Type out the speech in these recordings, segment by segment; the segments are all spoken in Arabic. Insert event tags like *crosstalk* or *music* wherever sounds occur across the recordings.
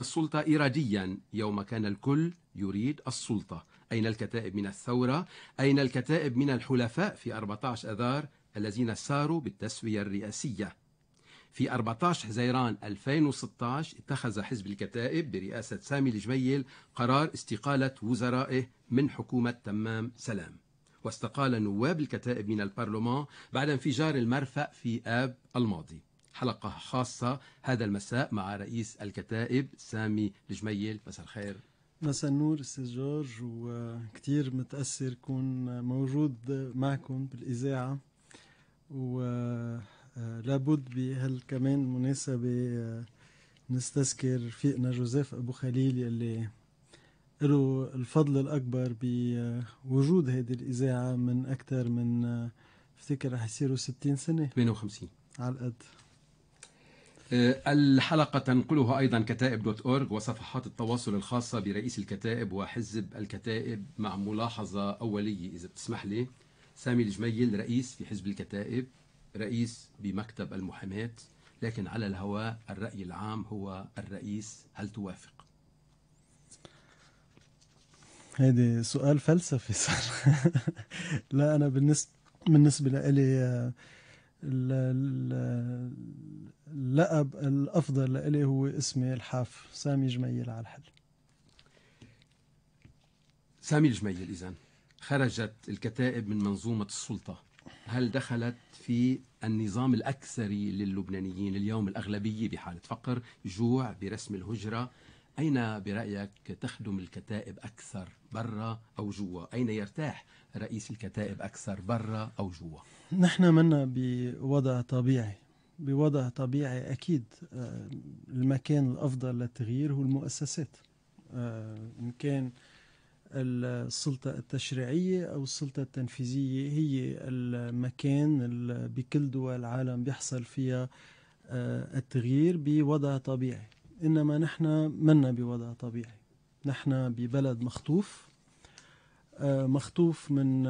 السلطة إراديا يوم كان الكل يريد السلطة أين الكتائب من الثورة أين الكتائب من الحلفاء في 14 أذار الذين ساروا بالتسوية الرئاسية في 14 حزيران 2016 اتخذ حزب الكتائب برئاسة سامي الجميل قرار استقالة وزرائه من حكومة تمام سلام واستقال نواب الكتائب من البرلمان بعد انفجار المرفأ في آب الماضي حلقة خاصة هذا المساء مع رئيس الكتائب سامي الجميل مساء الخير مساء النور استاذ جورج وكثير متأثر كون موجود معكم بالإذاعة ولابد بهالكمان مناسبة نستذكر رفيقنا جوزيف أبو خليل يلي له الفضل الأكبر بوجود هذه الإذاعة من أكثر من افتكر رح يصيروا 60 سنة 58 على القد آه، الحلقة تنقلها أيضا كتائب دوت أورج وصفحات التواصل الخاصة برئيس الكتائب وحزب الكتائب مع ملاحظة أولية إذا بتسمح لي سامي الجميل رئيس في حزب الكتائب رئيس بمكتب المحاماة لكن على الهواء الرأي العام هو الرئيس هل توافق؟ هيدي سؤال فلسفي *laughs* صار لا أنا بالنسبة بالنسبة لي آه، اللقب الافضل لإلي هو اسمي الحاف سامي جميل على الحل سامي الجميل اذا خرجت الكتائب من منظومه السلطه هل دخلت في النظام الأكثري للبنانيين اليوم الأغلبية بحالة فقر جوع برسم الهجرة أين برأيك تخدم الكتائب أكثر برا أو جوا أين يرتاح رئيس الكتائب أكثر برا أو جوا نحن منا بوضع طبيعي بوضع طبيعي أكيد آه، المكان الأفضل للتغيير هو المؤسسات آه، إن كان السلطة التشريعية أو السلطة التنفيذية هي المكان اللي بكل دول العالم بيحصل فيها آه، التغيير بوضع طبيعي إنما نحن منا بوضع طبيعي نحن ببلد مخطوف مخطوف من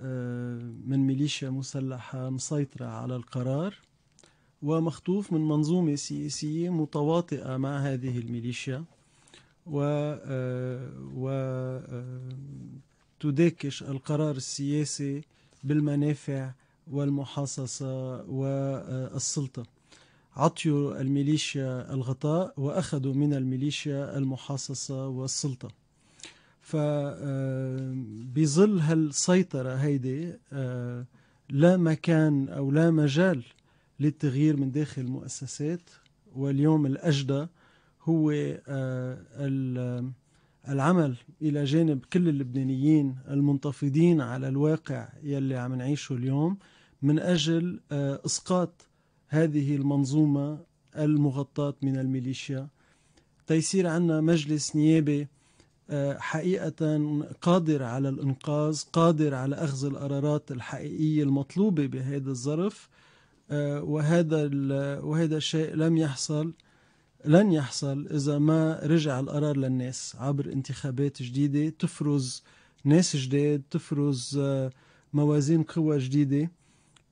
آه، من ميليشيا مسلحة مسيطرة على القرار ومخطوف من منظومة سياسية متواطئة مع هذه الميليشيا و آه، و آه، تداكش القرار السياسي بالمنافع والمحاصصة والسلطة عطيوا الميليشيا الغطاء وأخذوا من الميليشيا المحاصصة والسلطة فبظل آه، هالسيطرة هيدي آه، لا مكان أو لا مجال للتغيير من داخل المؤسسات واليوم الأجدى هو آه، العمل إلى جانب كل اللبنانيين المنتفضين على الواقع يلي عم نعيشه اليوم من أجل إسقاط هذه المنظومة المغطاة من الميليشيا تيصير عندنا مجلس نيابي حقيقة قادر على الإنقاذ قادر على أخذ القرارات الحقيقية المطلوبة بهذا الظرف آه، وهذا وهذا الشيء لم يحصل لن يحصل إذا ما رجع القرار للناس عبر انتخابات جديدة تفرز ناس جداد تفرز آه، موازين قوى جديدة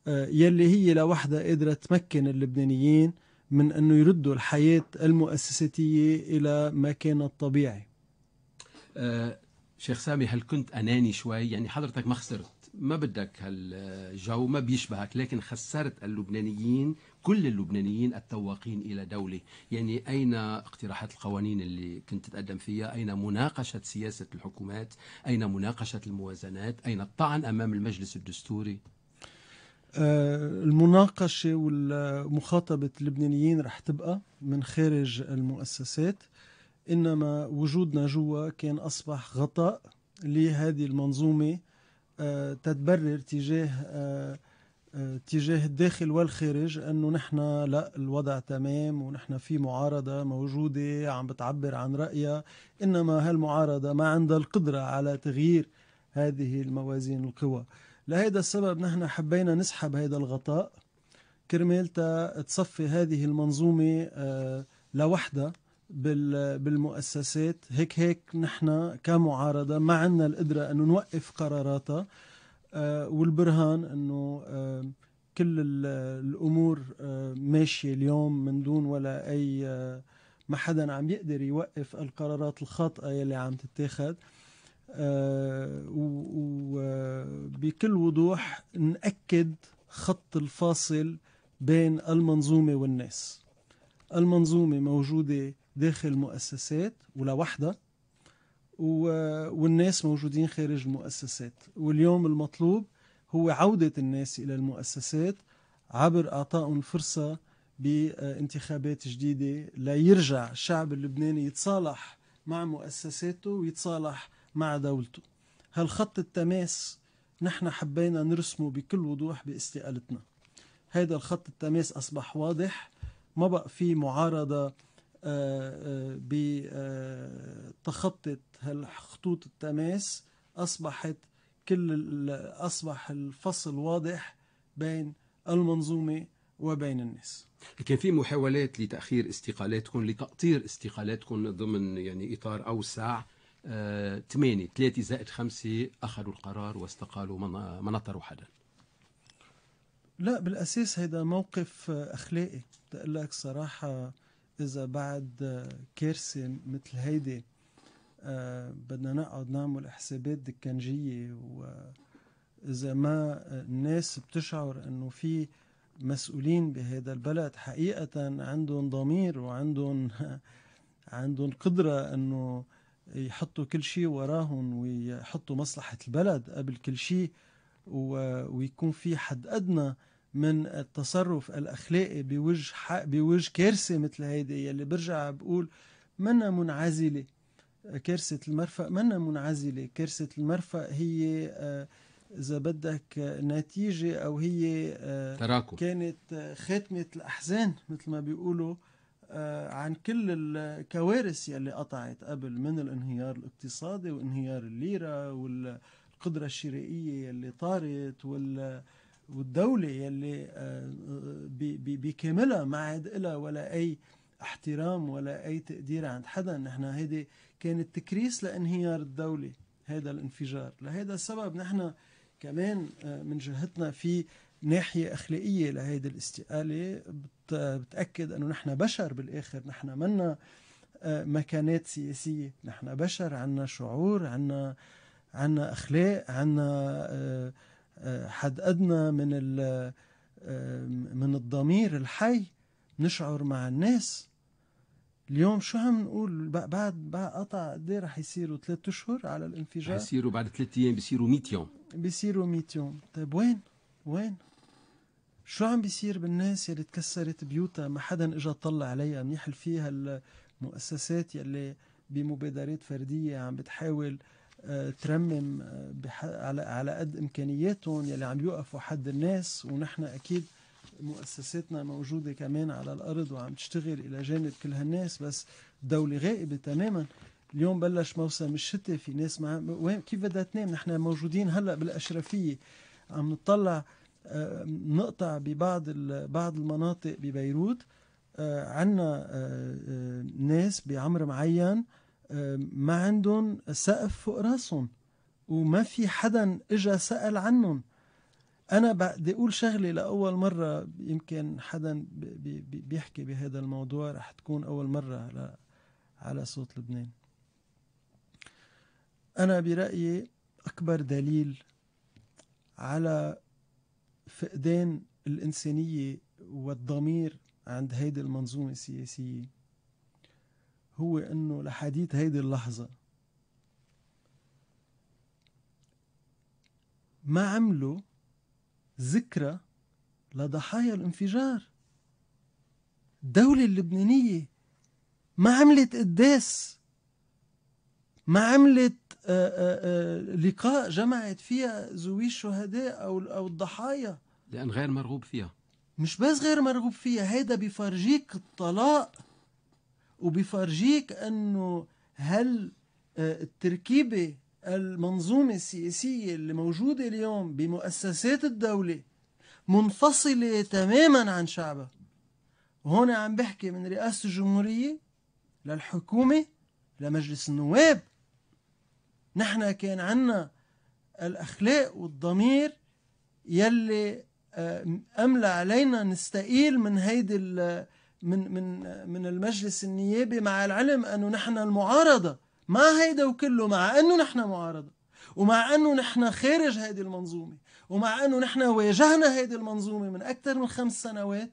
آه، يلي هي لوحدها قادرة تمكن اللبنانيين من أنه يردوا الحياة المؤسساتية إلى ما كانت طبيعي آه، شيخ سامي هل كنت اناني شوي يعني حضرتك ما خسرت ما بدك هالجو ما بيشبهك لكن خسرت اللبنانيين كل اللبنانيين التواقين الى دوله يعني اين اقتراحات القوانين اللي كنت تتقدم فيها اين مناقشه سياسه الحكومات اين مناقشه الموازنات اين الطعن امام المجلس الدستوري آه، المناقشة ومخاطبة اللبنانيين رح تبقى من خارج المؤسسات انما وجودنا جوا كان اصبح غطاء لهذه المنظومه آه، تتبرر تجاه آه، آه، تجاه الداخل والخارج انه نحن لا الوضع تمام ونحن في معارضه موجوده عم بتعبر عن رايها انما هالمعارضه ما عندها القدره على تغيير هذه الموازين القوى لهذا السبب نحن حبينا نسحب هذا الغطاء كرمال تصفي هذه المنظومه لوحدها بالمؤسسات هيك هيك نحن كمعارضة ما عندنا القدرة أنه نوقف قراراتها آه، والبرهان أنه آه، كل الأمور آه، ماشية اليوم من دون ولا أي ما حدا عم يقدر يوقف القرارات الخاطئة يلي عم تتاخد وبكل وضوح نأكد خط الفاصل بين المنظومة والناس المنظومة موجودة داخل مؤسسات ولا والناس موجودين خارج المؤسسات واليوم المطلوب هو عودة الناس إلى المؤسسات عبر أعطائهم فرصة بانتخابات جديدة ليرجع الشعب اللبناني يتصالح مع مؤسساته ويتصالح مع دولته هالخط التماس نحن حبينا نرسمه بكل وضوح باستقالتنا هذا الخط التماس أصبح واضح ما بقى في معارضة آه، آه، بتخطط هالخطوط التماس أصبحت كل أصبح الفصل واضح بين المنظومة وبين الناس كان في محاولات لتأخير استقالاتكم لتقطير استقالاتكم ضمن يعني إطار أوسع آه، 8 3 زائد 5 أخذوا القرار واستقالوا ما نطروا حدا لا بالأساس هذا موقف أخلاقي لك صراحة إذا بعد كارثة مثل هيدي آه، بدنا نقعد نعمل حسابات دكنجية وإذا ما الناس بتشعر إنه في مسؤولين بهذا البلد حقيقة عندهم ضمير وعندهم *laughs* عندهم قدرة إنه يحطوا كل شيء وراهم ويحطوا مصلحة البلد قبل كل شيء ويكون في حد أدنى من التصرف الاخلاقي بوجه بوجه كارثه مثل هيدي يلي برجع بقول منا منعزله آه، كارثه المرفأ منا منعزله كارثه المرفأ هي آه، اذا بدك نتيجه او هي آه، تراكم كانت خاتمه الاحزان مثل ما بيقولوا عن كل الكوارث يلي قطعت قبل من الانهيار الاقتصادي وانهيار الليره والقدره الشرائيه يلي طارت وال والدولة يلي آه، آه، بكاملها ما عاد إلها ولا أي احترام ولا أي تقدير عند حدا نحن هيدي كانت تكريس لانهيار الدولة هذا الانفجار لهذا السبب نحن كمان آه، من جهتنا في ناحية أخلاقية لهيدي الاستقالة بتأكد أنه نحن بشر بالآخر نحن منا مكانات سياسية نحن بشر عنا شعور عنا عنا أخلاق عنا حد أدنى من آه، من الضمير الحي نشعر مع الناس اليوم شو عم نقول بعد بعد قطع قد ايه رح يصيروا ثلاث اشهر على الانفجار؟ رح يصيروا بعد ثلاث ايام بيصيروا 100 يوم بيصيروا 100 يوم، طيب وين؟ وين؟ شو عم بيصير بالناس يلي تكسرت بيوتها ما حدا اجى طلع عليها منيح فيها المؤسسات يلي بمبادرات فرديه عم بتحاول ترمم آه، على على قد امكانياتهم يلي عم يوقفوا حد الناس ونحن اكيد مؤسساتنا موجوده كمان على الارض وعم تشتغل الى جانب كل هالناس بس الدوله غائبه تماما اليوم بلش موسم الشتاء في ناس ما وين كيف بدها تنام نحن موجودين هلا بالاشرفيه عم نطلع آه، نقطع ببعض بعض المناطق ببيروت آه، عندنا ناس بعمر معين ما عندهم سقف فوق راسهم وما في حدا اجا سأل عنهم انا بدي اقول شغله لاول مره يمكن حدا بيحكي بهذا الموضوع رح تكون اول مره على على صوت لبنان انا برايي اكبر دليل على فقدان الانسانيه والضمير عند هيدي المنظومه السياسيه هو أنه لحديت هيدي اللحظة ما عملوا ذكرى لضحايا الانفجار الدولة اللبنانية ما عملت قداس ما عملت آآ آه، آآ آه، آه، لقاء جمعت فيها ذوي الشهداء أو أو الضحايا لأن غير مرغوب فيها مش بس غير مرغوب فيها هيدا بفرجيك الطلاق وبيفرجيك أنه هل آه، التركيبة المنظومة السياسية اللي موجودة اليوم بمؤسسات الدولة منفصلة تماما عن شعبها وهون عم بحكي من رئاسة الجمهورية للحكومة لمجلس النواب نحن كان عنا الأخلاق والضمير يلي آه، أملى علينا نستقيل من هيدي من من من المجلس النيابي مع العلم انه نحن المعارضه مع هيدا وكله مع انه نحن معارضه ومع انه نحن خارج هيدي المنظومه ومع انه نحن واجهنا هيدي المنظومه من اكثر من خمس سنوات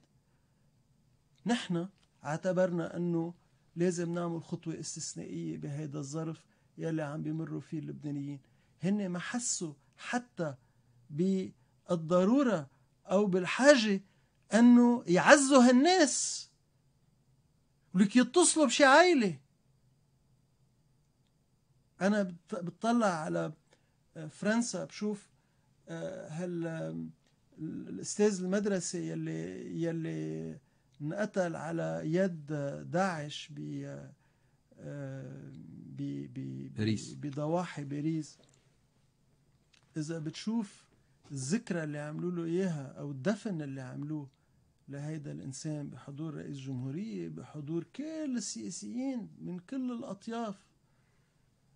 نحن اعتبرنا انه لازم نعمل خطوه استثنائيه بهيدا الظرف يلي عم بيمروا فيه اللبنانيين هن ما حسوا حتى بالضروره او بالحاجه انه يعزوا هالناس ولك يتصلوا بشي عائله انا بتطلع على فرنسا بشوف آه، هال الاستاذ المدرسه يلي يلي انقتل على يد داعش ب آه، ب ب باريس بضواحي باريس اذا بتشوف الذكرى اللي عملوا له اياها او الدفن اللي عملوه لهيدا الإنسان بحضور رئيس جمهورية بحضور كل السياسيين من كل الأطياف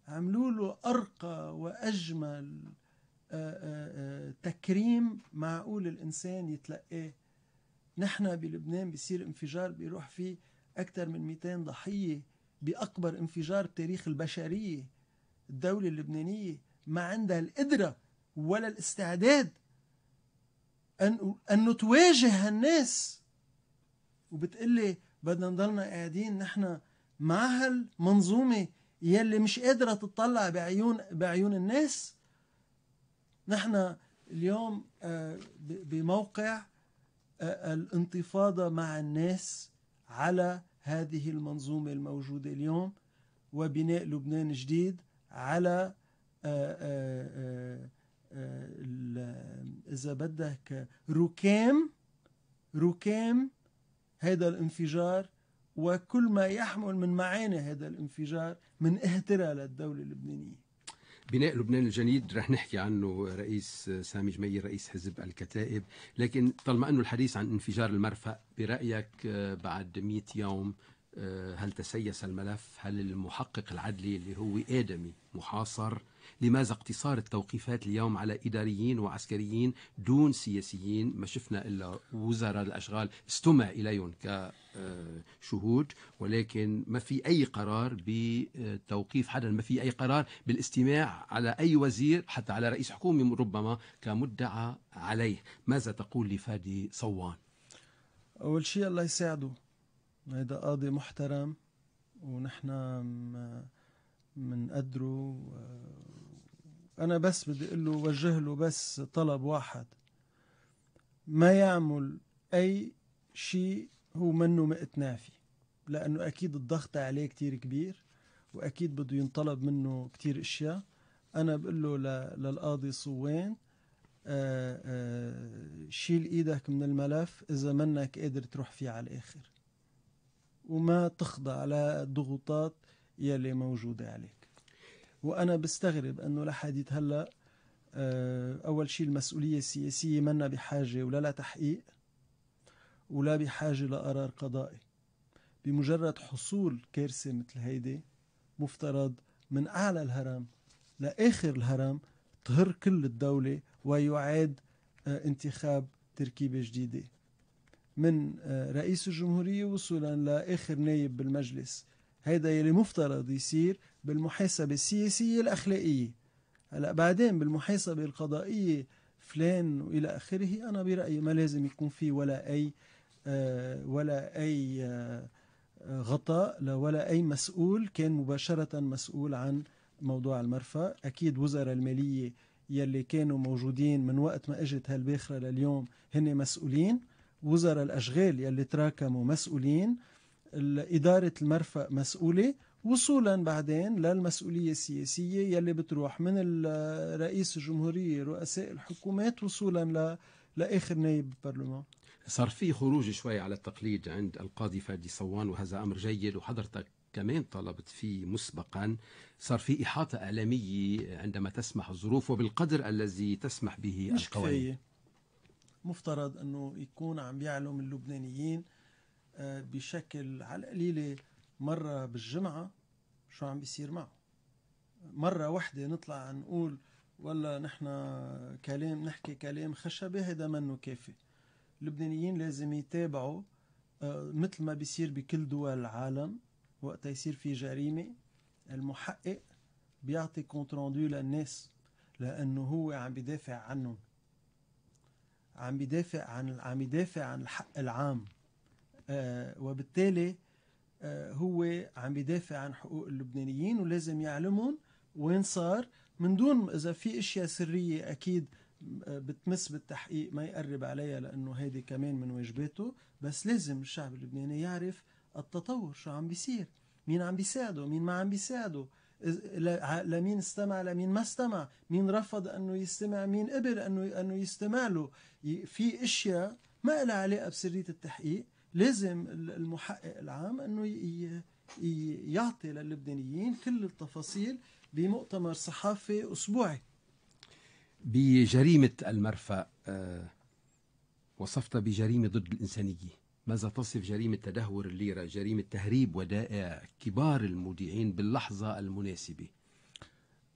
عملوا له أرقى وأجمل آه، آه، آه، تكريم معقول الإنسان يتلقاه نحن بلبنان بيصير انفجار بيروح فيه أكثر من 200 ضحية بأكبر انفجار بتاريخ البشرية الدولة اللبنانية ما عندها القدرة ولا الاستعداد أن أن تواجه الناس وبتقلي بدنا نضلنا قاعدين نحن مع هالمنظومة يلي مش قادرة تطلع بعيون بعيون الناس نحن اليوم آه، بموقع آه، الانتفاضة مع الناس على هذه المنظومة الموجودة اليوم وبناء لبنان جديد على آه، آه، إذا بدك ركام ركام هذا الانفجار وكل ما يحمل من معاني هذا الانفجار من اهترى للدولة اللبنانية بناء لبنان الجديد رح نحكي عنه رئيس سامي جميل رئيس حزب الكتائب لكن طالما أنه الحديث عن انفجار المرفأ برأيك آه، بعد 100 يوم آه، هل تسيس الملف هل المحقق العدلي اللي هو آدمي محاصر لماذا اقتصار التوقيفات اليوم على إداريين وعسكريين دون سياسيين ما شفنا إلا وزراء الأشغال استمع إليهم كشهود ولكن ما في أي قرار بتوقيف حدا ما في أي قرار بالاستماع على أي وزير حتى على رئيس حكومة ربما كمدعى عليه ماذا تقول لفادي صوان أول شيء الله يساعده هيدا قاضي محترم ونحن قدره أنا بس بدي أقول له وجه له بس طلب واحد ما يعمل أي شيء هو منه مقتنع فيه لأنه أكيد الضغط عليه كتير كبير وأكيد بده ينطلب منه كتير أشياء أنا بقول له للقاضي صوين آآ آه، آآ آه، شيل إيدك من الملف إذا منك قادر تروح فيه على الآخر وما تخضع لضغوطات يلي موجودة عليك وانا بستغرب انه لحديت هلا آه، اول شيء المسؤوليه السياسيه منا بحاجه ولا لا تحقيق ولا بحاجه لقرار قضائي بمجرد حصول كارثه مثل هيدي مفترض من اعلى الهرم لاخر الهرم تهر كل الدوله ويعاد آه، انتخاب تركيبه جديده من آه، رئيس الجمهوريه وصولا لاخر نائب بالمجلس هيدا يلي مفترض يصير بالمحاسبة السياسية الأخلاقية هلا بعدين بالمحاسبة القضائية فلان وإلى آخره أنا برأيي ما لازم يكون في ولا أي آه، ولا أي آه، غطاء ولا أي مسؤول كان مباشرة مسؤول عن موضوع المرفأ أكيد وزراء المالية يلي كانوا موجودين من وقت ما اجت هالباخرة لليوم هن مسؤولين وزراء الأشغال يلي تراكموا مسؤولين إدارة المرفأ مسؤولة وصولا بعدين للمسؤولية السياسية يلي بتروح من رئيس الجمهورية رؤساء الحكومات وصولا ل... لآخر نائب بالبرلمان صار في خروج شوي على التقليد عند القاضي فادي صوان وهذا أمر جيد وحضرتك كمان طلبت فيه مسبقا صار في إحاطة إعلامية عندما تسمح الظروف وبالقدر الذي تسمح به القوانين مفترض أنه يكون عم يعلم اللبنانيين بشكل على القليله مره بالجمعه شو عم بيصير معه مره وحده نطلع نقول والله نحن كلام نحكي كلام خشبي هيدا منه كافي اللبنانيين لازم يتابعوا آه، مثل ما بيصير بكل دول العالم وقت يصير في جريمه المحقق بيعطي كونت روندو للناس لانه هو عم بيدافع عنهم عم بيدافع عن عم يدافع عن الحق العام آه، وبالتالي آه، هو عم بيدافع عن حقوق اللبنانيين ولازم يعلمهم وين صار من دون اذا في اشياء سريه اكيد آه، بتمس بالتحقيق ما يقرب عليها لانه هيدي كمان من واجباته بس لازم الشعب اللبناني يعرف التطور شو عم بيصير مين عم بيساعده مين ما عم بيساعده لمين استمع لمين ما استمع مين رفض انه يستمع مين قبل انه انه يستمع له في اشياء ما لها علاقه بسريه التحقيق لازم المحقق العام انه يعطي للبنانيين كل التفاصيل بمؤتمر صحافي اسبوعي بجريمه المرفأ آه، وصفت بجريمه ضد الانسانيه ماذا تصف جريمة تدهور الليرة جريمة تهريب ودائع كبار المودعين باللحظة المناسبة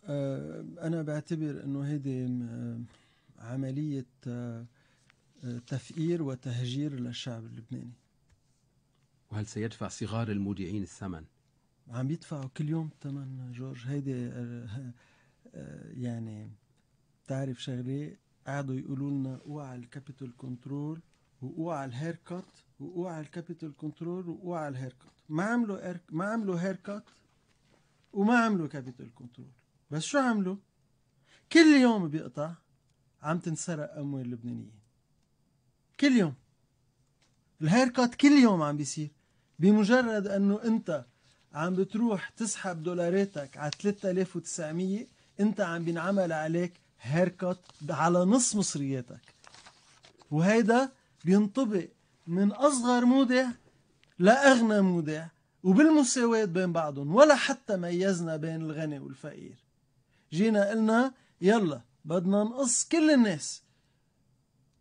آه، أنا بعتبر أنه هذه آه، عملية تفقير وتهجير للشعب اللبناني وهل سيدفع صغار المودعين الثمن؟ عم يدفعوا كل يوم ثمن جورج هيدي آه، آه، يعني بتعرف شغله قعدوا يقولوا لنا اوعى الكابيتال كنترول واوعى الهير كات واوعى الكابيتال كنترول واوعى الهير كات ما عملوا ما عملوا هير كات وما عملوا كابيتال كنترول بس شو عملوا؟ كل يوم بيقطع عم تنسرق اموال لبنانيه كل يوم الهير كات كل يوم عم بيصير بمجرد انه انت عم بتروح تسحب دولاراتك على 3900 انت عم بينعمل عليك هيركت على نص مصرياتك وهيدا بينطبق من اصغر مودع لاغنى مودع وبالمساواة بين بعضهم ولا حتى ميزنا بين الغني والفقير جينا قلنا يلا بدنا نقص كل الناس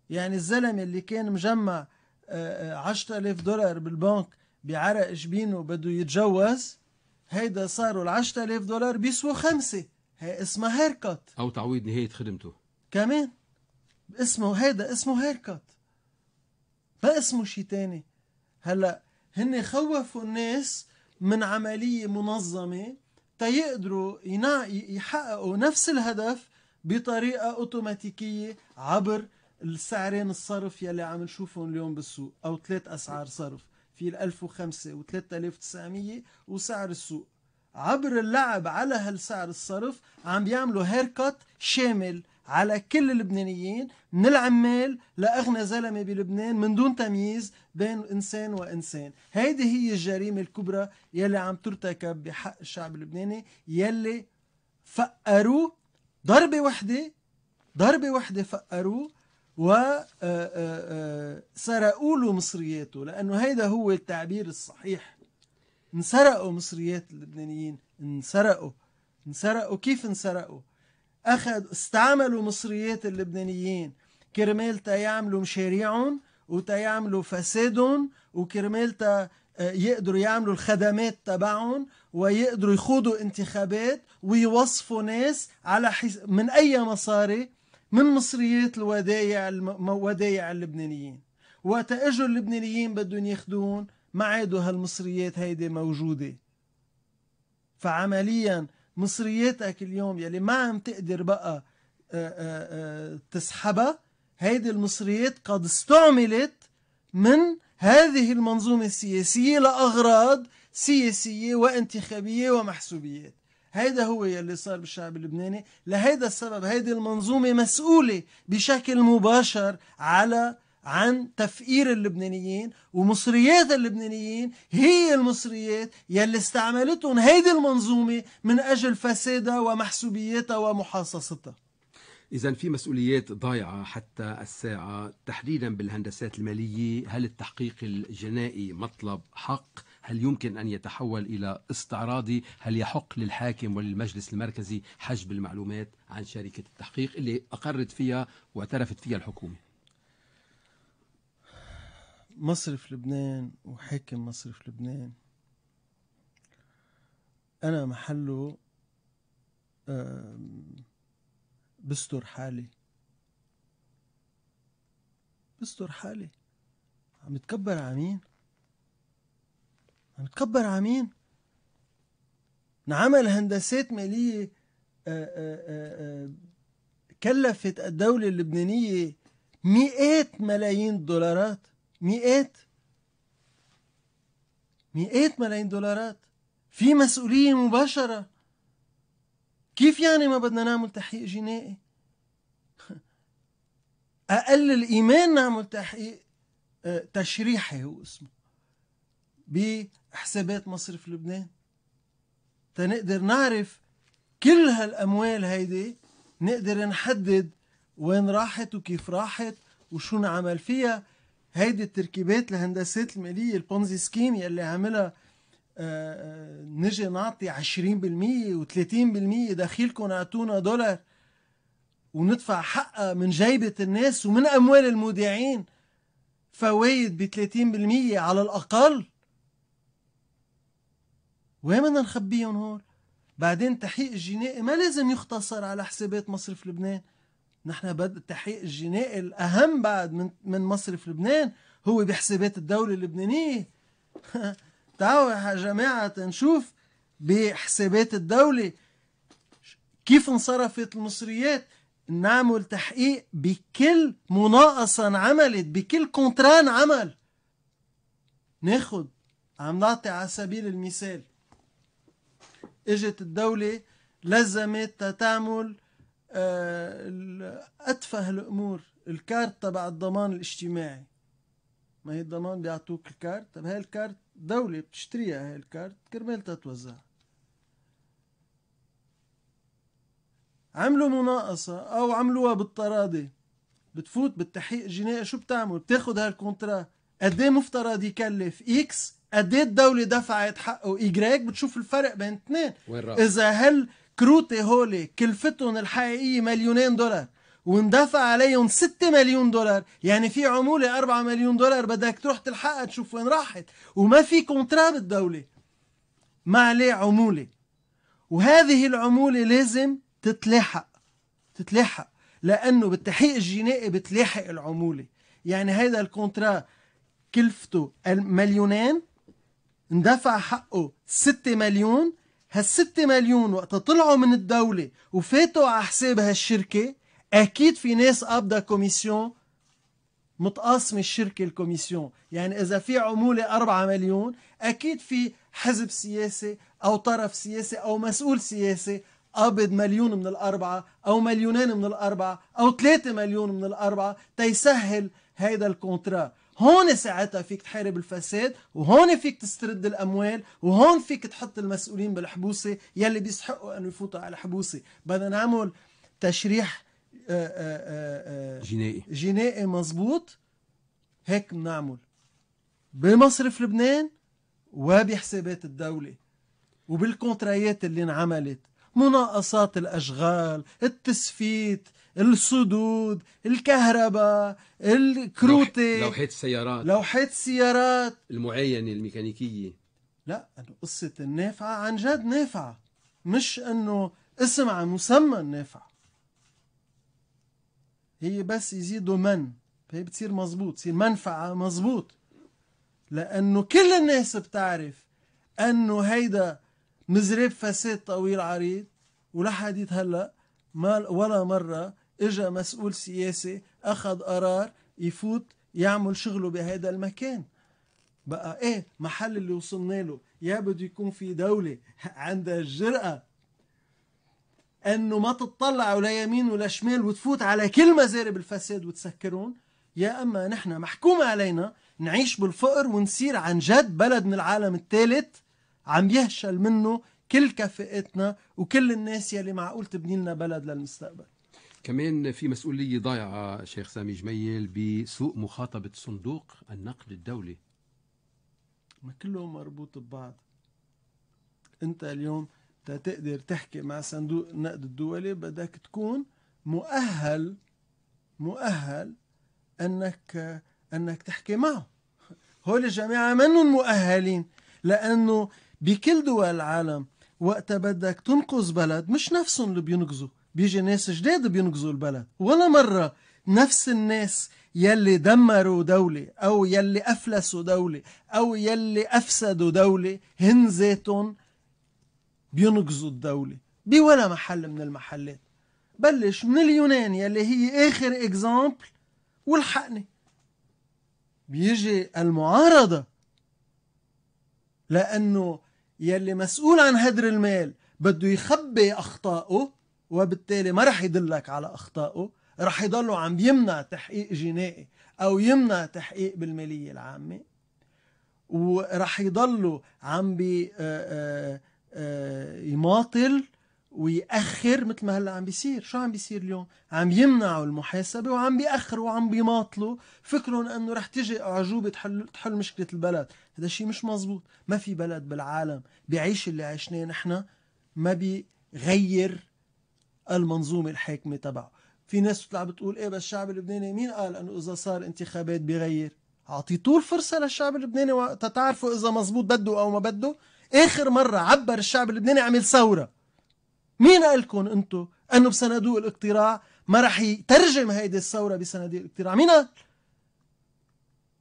يعني الزلمة اللي كان مجمع 10000 آه، آه، دولار بالبنك بعرق جبينه بده يتجوز هيدا صاروا ال 10000 دولار بيسووا خمسة هي اسمها هيركات أو تعويض نهاية خدمته كمان اسمه هيدا اسمه هيركات ما اسمه شي تاني هلا هن خوفوا الناس من عملية منظمة تيقدروا يحققوا نفس الهدف بطريقة أوتوماتيكية عبر السعرين الصرف يلي عم نشوفهم اليوم بالسوق أو ثلاث أسعار صرف في 1005 و 3900 وسعر السوق عبر اللعب على هالسعر الصرف عم بيعملوا هيركات شامل على كل اللبنانيين من العمال لاغنى زلمه بلبنان من دون تمييز بين انسان وانسان، هيدي هي الجريمه الكبرى يلي عم ترتكب بحق الشعب اللبناني يلي فقروه ضربه وحده ضربه وحده فقروه وسرقوا آه، آه، آه، له مصرياته لأنه هيدا هو التعبير الصحيح انسرقوا مصريات اللبنانيين انسرقوا انسرقوا كيف انسرقوا أخذ استعملوا مصريات اللبنانيين كرمال تيعملوا مشاريعهم وتيعملوا فسادهم وكرمال تا يقدروا يعملوا الخدمات تبعهم ويقدروا يخوضوا انتخابات ويوصفوا ناس على حس... من اي مصاري من مصريات الودايع الودايع اللبنانيين وقت اجوا اللبنانيين بدهم ياخذون ما عادوا هالمصريات هيدي موجوده فعمليا مصرياتك اليوم يلي ما عم تقدر بقى آه، آه، آه، تسحبها هيدي المصريات قد استعملت من هذه المنظومة السياسية لأغراض سياسية وانتخابية ومحسوبيات هيدا هو يلي صار بالشعب اللبناني لهيدا السبب هيدي المنظومة مسؤولة بشكل مباشر على عن تفقير اللبنانيين ومصريات اللبنانيين هي المصريات يلي استعملتهم هيدي المنظومة من أجل فسادها ومحسوبيتها ومحاصصتها إذا في مسؤوليات ضايعة حتى الساعة تحديدا بالهندسات المالية هل التحقيق الجنائي مطلب حق هل يمكن أن يتحول إلى استعراضي هل يحق للحاكم وللمجلس المركزي حجب المعلومات عن شركة التحقيق اللي أقرت فيها واعترفت فيها الحكومة مصرف لبنان وحاكم مصرف لبنان أنا محله بستر حالي بستر حالي عم يتكبر على مين؟ هنكبر على مين؟ نعمل هندسات مالية آه، آه، آه، كلفت الدولة اللبنانية مئات ملايين دولارات مئات مئات ملايين دولارات في مسؤولية مباشرة كيف يعني ما بدنا نعمل تحقيق جنائي *laughs* أقل الإيمان نعمل تحقيق تشريحي هو اسمه بحسابات مصرف لبنان تنقدر نعرف كل هالأموال هيدي نقدر نحدد وين راحت وكيف راحت وشو نعمل فيها هيدي التركيبات الهندسات المالية البونزي سكيم يلي عملها آه، آه، نجي نعطي 20% و30% دخيلكم اعطونا دولار وندفع حقها من جيبة الناس ومن أموال المودعين فوايد ب 30% على الأقل وين بدنا نخبيهم هول؟ بعدين التحقيق الجنائي ما لازم يختصر على حسابات مصرف لبنان نحن بد التحقيق الجنائي الأهم بعد من, من مصرف لبنان هو بحسابات الدولة اللبنانية *laughs* تعالوا يا جماعة نشوف بحسابات الدولة كيف انصرفت المصريات نعمل تحقيق بكل مناقصة انعملت بكل كونتران عمل ناخد عم نعطي على سبيل المثال اجت الدولة لزمت تتعمل آه، أتفه الأمور الكارت تبع الضمان الاجتماعي ما هي الضمان بيعطوك الكارت طب هاي الكارت دولة بتشتريها هاي الكارت كرمال تتوزع عملوا مناقصة أو عملوها بالتراضي بتفوت بالتحقيق الجنائي شو بتعمل بتاخد هالكونترا قد ايه مفترض يكلف اكس قد ايه الدوله دفعت حقه ايجريك بتشوف الفرق بين اثنين اذا هل كروتي هولي كلفتهم الحقيقيه مليونين دولار واندفع عليهم 6 مليون دولار يعني في عمولة 4 مليون دولار بدك تروح تلحقها تشوف وين راحت وما في كونترا بالدولة ما عليه عمولة وهذه العمولة لازم تتلاحق تتلاحق لأنه بالتحقيق الجنائي بتلاحق العمولة يعني هيدا الكونترا كلفته مليونين اندفع حقه 6 مليون هال6 مليون وقت طلعوا من الدولة وفاتوا على حساب هالشركة أكيد في ناس قابضة كوميسيون متقاسمة الشركة الكوميسيون يعني إذا في عمولة 4 مليون أكيد في حزب سياسي أو طرف سياسي أو مسؤول سياسي قابض مليون من الأربعة أو مليونين من الأربعة أو ثلاثة مليون من الأربعة تيسهل هيدا الكونترا هون ساعتها فيك تحارب الفساد وهون فيك تسترد الاموال وهون فيك تحط المسؤولين بالحبوسه يلي بيستحقوا انه يفوتوا على الحبوسه بدنا نعمل تشريح آه، آه، آه، جنائي جنائي مزبوط هيك بنعمل بمصرف لبنان وبحسابات الدولة وبالكونترايات اللي انعملت مناقصات الأشغال التسفيت الصدود الكهرباء الكروتي لوحات السيارات لوحات السيارات المعاينة الميكانيكية لا قصة النافعة عن جد نافعة مش انه اسم عن مسمى النافعة هي بس يزيدوا من هي بتصير مزبوط تصير منفعة مزبوط لأنه كل الناس بتعرف أنه هيدا مزراب فساد طويل عريض ولحد هلا ما ولا مرة اجا مسؤول سياسي اخذ قرار يفوت يعمل شغله بهذا المكان بقى ايه محل اللي وصلنا له يا بده يكون في دولة عندها الجرأة انه ما تطلع ولا يمين ولا شمال وتفوت على كل مزارب الفساد وتسكرون يا اما نحن محكوم علينا نعيش بالفقر ونصير عن جد بلد من العالم الثالث عم يهشل منه كل كفاءتنا وكل الناس يلي معقول تبني لنا بلد للمستقبل كمان في مسؤولية ضايعة شيخ سامي جميل بسوء مخاطبة صندوق النقد الدولي ما كله مربوط ببعض انت اليوم تقدر تحكي مع صندوق النقد الدولي بدك تكون مؤهل مؤهل انك انك تحكي معه هول الجماعة منهم مؤهلين لأنه بكل دول العالم وقتها بدك تنقذ بلد مش نفسهم اللي بينقذوا بيجي ناس جداد بينقذوا البلد ولا مرة نفس الناس يلي دمروا دولة أو يلي أفلسوا دولة أو يلي أفسدوا دولة هن ذاتهم بينقذوا الدولة بولا محل من المحلات بلش من اليونان يلي هي آخر إكزامبل والحقني بيجي المعارضة لأنه يلي مسؤول عن هدر المال بده يخبي أخطائه وبالتالي ما رح يدلك على اخطائه رح يضلوا عم يمنع تحقيق جنائي او يمنع تحقيق بالماليه العامه ورح يضلوا عم بي آه، آه، آه، يماطل ويأخر مثل ما هلا عم بيصير، شو عم بيصير اليوم؟ عم يمنعوا المحاسبة وعم بيأخروا وعم بيماطلوا فكرهم انه رح تجي أعجوبة تحل تحل مشكلة البلد، هذا الشيء مش مزبوط، ما في بلد بالعالم بيعيش اللي عشناه نحن ما بيغير المنظومه الحاكمه تبعه في ناس بتطلع بتقول ايه بس الشعب اللبناني مين قال انه اذا صار انتخابات بغير اعطيتوه الفرصه للشعب اللبناني وقتها تعرفوا اذا مزبوط بده او ما بده اخر مره عبر الشعب اللبناني عمل ثوره مين قال لكم انتم انه بصندوق الاقتراع ما رح يترجم هيدي الثوره بصناديق الاقتراع مين قال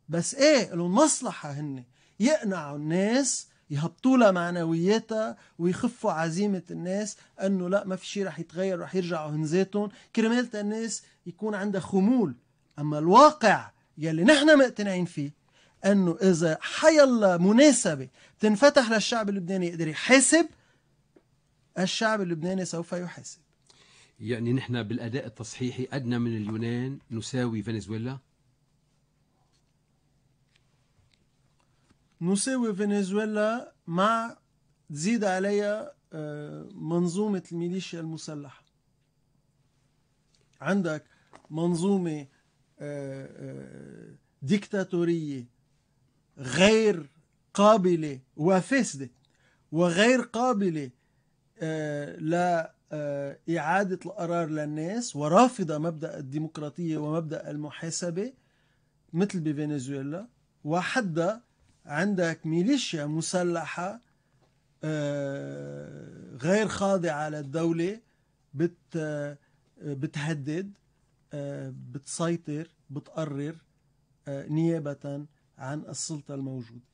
بس ايه لهم مصلحه هن يقنعوا الناس يهبطوا لها معنوياتها ويخفوا عزيمه الناس انه لا ما في شيء رح يتغير رح يرجعوا هنزاتهم كرمال الناس يكون عندها خمول اما الواقع يلي نحن مقتنعين فيه انه اذا حيالله مناسبه تنفتح للشعب اللبناني يقدر يحاسب الشعب اللبناني سوف يحاسب يعني نحن بالاداء التصحيحي ادنى من اليونان نساوي فنزويلا نساوي فنزويلا مع تزيد عليا اه، منظومة الميليشيا المسلحة عندك منظومة اه، اه، ديكتاتورية غير قابلة وفاسدة وغير قابلة لإعادة القرار للناس ورافضة مبدأ الديمقراطية ومبدأ المحاسبة مثل بفنزويلا وحدها عندك ميليشيا مسلحة آه، غير خاضعة للدولة بت آه، بتهدد آه، بتسيطر بتقرر نيابة عن السلطة الموجودة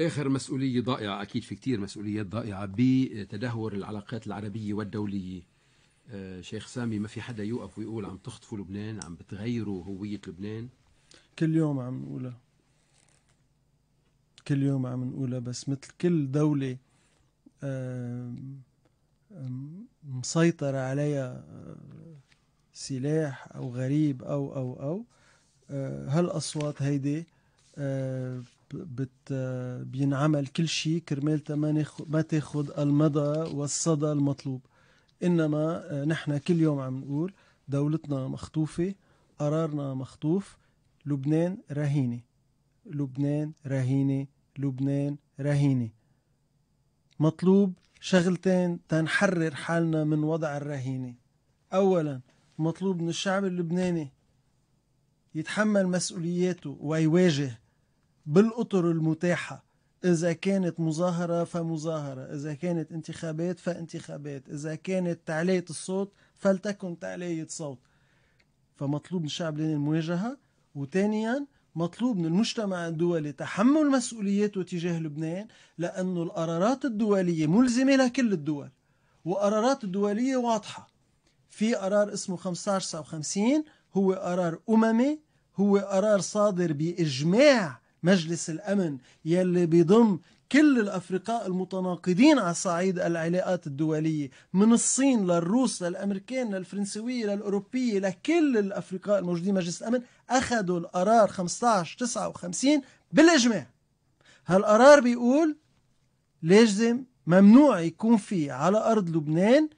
اخر مسؤوليه ضائعه اكيد في كثير مسؤوليات ضائعه بتدهور العلاقات العربيه والدوليه شيخ سامي ما في حدا يوقف ويقول عم تخطفوا لبنان عم بتغيروا هويه لبنان كل يوم عم نقولها كل يوم عم نقولها بس مثل كل دولة مسيطرة عليها آه، سلاح أو غريب أو أو أو آه، هالأصوات هيدي آه، بت بينعمل كل شيء كرمال ما ما تاخذ المدى والصدى المطلوب انما نحن كل يوم عم نقول دولتنا مخطوفه قرارنا مخطوف لبنان رهينه لبنان رهينه لبنان رهينة مطلوب شغلتين تنحرر حالنا من وضع الرهينة أولا مطلوب من الشعب اللبناني يتحمل مسؤولياته ويواجه بالأطر المتاحة إذا كانت مظاهرة فمظاهرة إذا كانت انتخابات فانتخابات إذا كانت تعلية الصوت فلتكن تعلية صوت فمطلوب من الشعب اللبناني المواجهة وثانيا مطلوب من المجتمع الدولي تحمل مسؤولياته تجاه لبنان لأنه القرارات الدولية ملزمة لكل الدول وقرارات الدولية واضحة في قرار اسمه 1559 هو قرار أممي هو قرار صادر بإجماع مجلس الأمن يلي بيضم كل الأفرقاء المتناقضين على صعيد العلاقات الدولية من الصين للروس للأمريكان للفرنسوية للأوروبية لكل الأفرقاء الموجودين مجلس الأمن أخذوا القرار 15 59 بالإجماع هالقرار بيقول لازم ممنوع يكون في على أرض لبنان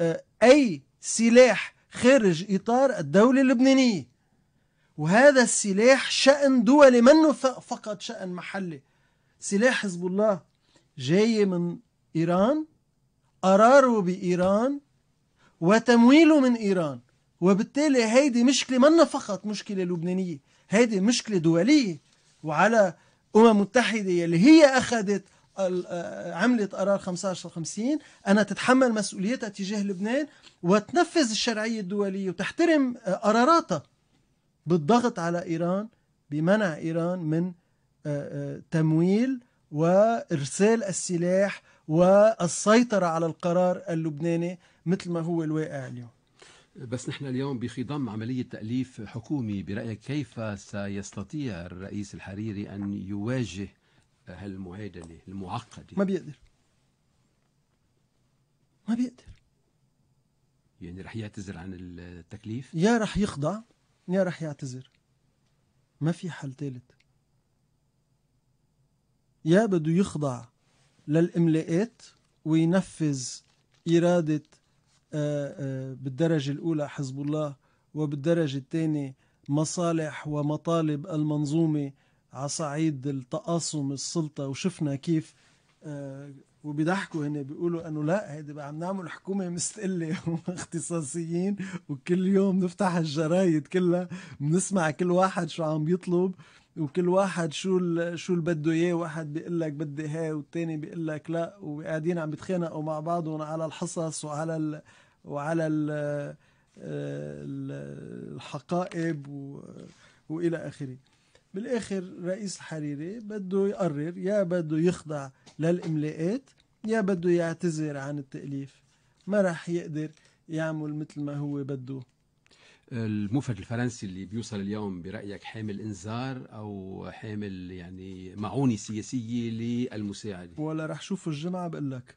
آه، أي سلاح خارج إطار الدولة اللبنانية وهذا السلاح شأن دولي منه فقط شأن محلي سلاح حزب الله جاي من إيران قراره بإيران وتمويله من إيران وبالتالي هيدي مشكلة منا فقط مشكلة لبنانية هيدي مشكلة دولية وعلى أمم متحدة يلي هي أخذت آه، عملت قرار 1550 أنها تتحمل مسؤوليتها تجاه لبنان وتنفذ الشرعية الدولية وتحترم آه، قراراتها بالضغط على إيران بمنع إيران من آه، تمويل وإرسال السلاح والسيطرة على القرار اللبناني مثل ما هو الواقع اليوم بس نحن اليوم بخضم عملية تأليف حكومي برأيك كيف سيستطيع الرئيس الحريري أن يواجه هالمعادلة المعقدة ما بيقدر ما بيقدر يعني رح يعتذر عن التكليف يا رح يخضع يا رح يعتذر ما في حل ثالث يا بده يخضع للإملاءات وينفذ إرادة بالدرجة الأولى حزب الله وبالدرجة الثانية مصالح ومطالب المنظومة على صعيد التقاسم السلطة وشفنا كيف آه، وبيضحكوا هن بيقولوا انه لا هيدي بقى عم نعمل حكومه مستقله *laughs* واختصاصيين وكل يوم نفتح الجرايد كلها بنسمع كل واحد شو عم بيطلب وكل واحد شو شو اللي بده اياه واحد بيقول لك بدي هي والثاني بيقول لك لا وقاعدين عم بيتخانقوا مع بعضهم على الحصص وعلى وعلى آه، الحقائب والى اخره بالاخر رئيس الحريري بده يقرر يا بده يخضع للاملاءات يا بده يعتذر عن التاليف ما راح يقدر يعمل مثل ما هو بده المفرد الفرنسي اللي بيوصل اليوم برأيك حامل إنذار أو حامل يعني معونة سياسية للمساعدة ولا رح شوف الجمعة بقول لك *laughs*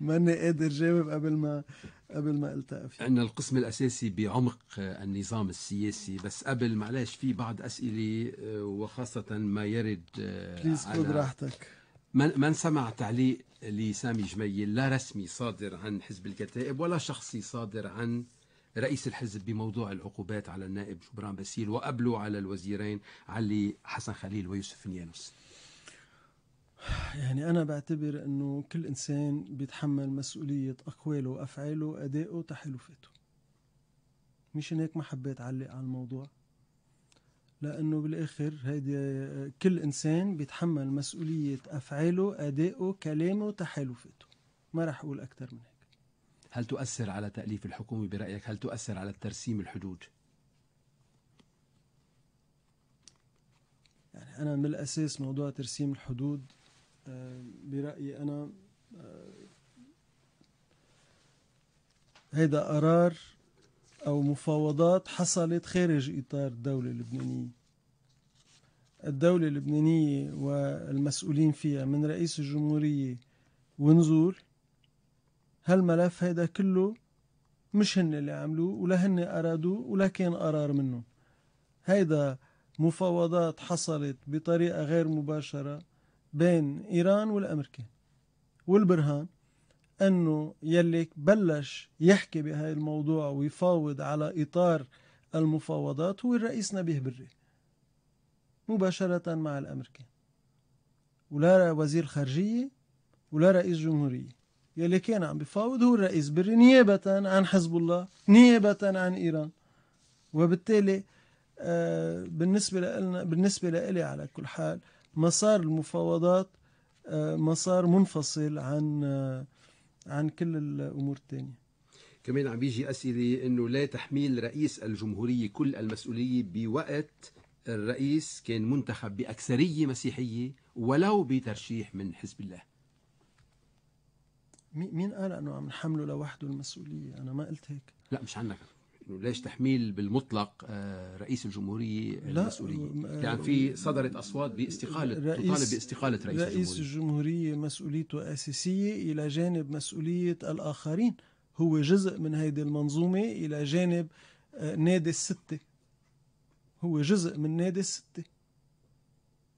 ماني قادر جاوب قبل ما قبل ما التقى فيه عندنا القسم الاساسي بعمق النظام السياسي بس قبل معلش في بعض اسئله آه، وخاصه ما يرد بليز آه، خذ راحتك من من سمع تعليق لسامي جميل لا رسمي صادر عن حزب الكتائب ولا شخصي صادر عن رئيس الحزب بموضوع العقوبات على النائب جبران باسيل وقبله على الوزيرين علي حسن خليل ويوسف نيانوس يعني أنا بعتبر أنه كل إنسان بيتحمل مسؤولية أقواله وأفعاله وأدائه وتحالفاته مش هيك ما حبيت علق على الموضوع لأنه بالآخر هيدي كل إنسان بيتحمل مسؤولية أفعاله أدائه كلامه تحالفاته ما رح أقول أكثر من هيك هل تؤثر على تأليف الحكومة برأيك هل تؤثر على ترسيم الحدود يعني أنا من الأساس موضوع ترسيم الحدود آه، برأيي أنا آه، هيدا قرار أو مفاوضات حصلت خارج إطار الدولة اللبنانية الدولة اللبنانية والمسؤولين فيها من رئيس الجمهورية ونزول هالملف هيدا كله مش هن اللي عملوه ولا هن أرادوه ولا كان قرار منهم هيدا مفاوضات حصلت بطريقة غير مباشرة بين إيران والأمريكان والبرهان أنه يلي بلش يحكي بهاي الموضوع ويفاوض على إطار المفاوضات هو الرئيس نبيه بري مباشرة مع الأمريكان ولا وزير خارجية ولا رئيس جمهورية يلي كان عم بفاوض هو الرئيس بري نيابة عن حزب الله نيابة عن إيران وبالتالي آه، بالنسبة لنا بالنسبة لإلي على كل حال مسار المفاوضات آه، مسار منفصل عن آه، عن كل الأمور الثانية كمان عم بيجي أسئلة أنه لا تحميل رئيس الجمهورية كل المسؤولية بوقت الرئيس كان منتخب بأكثرية مسيحية ولو بترشيح من حزب الله مين قال انه عم نحمله لوحده المسؤوليه انا ما قلت هيك لا مش عنك ليش تحميل بالمطلق آه، رئيس الجمهوريه المسؤوليه؟ يعني في صدرت اصوات باستقاله تطالب باستقاله رئيس, رئيس الجمهوريه رئيس الجمهوريه مسؤوليته اساسيه الى جانب مسؤوليه الاخرين هو جزء من هيدي المنظومه الى جانب آه، نادي السته هو جزء من نادي السته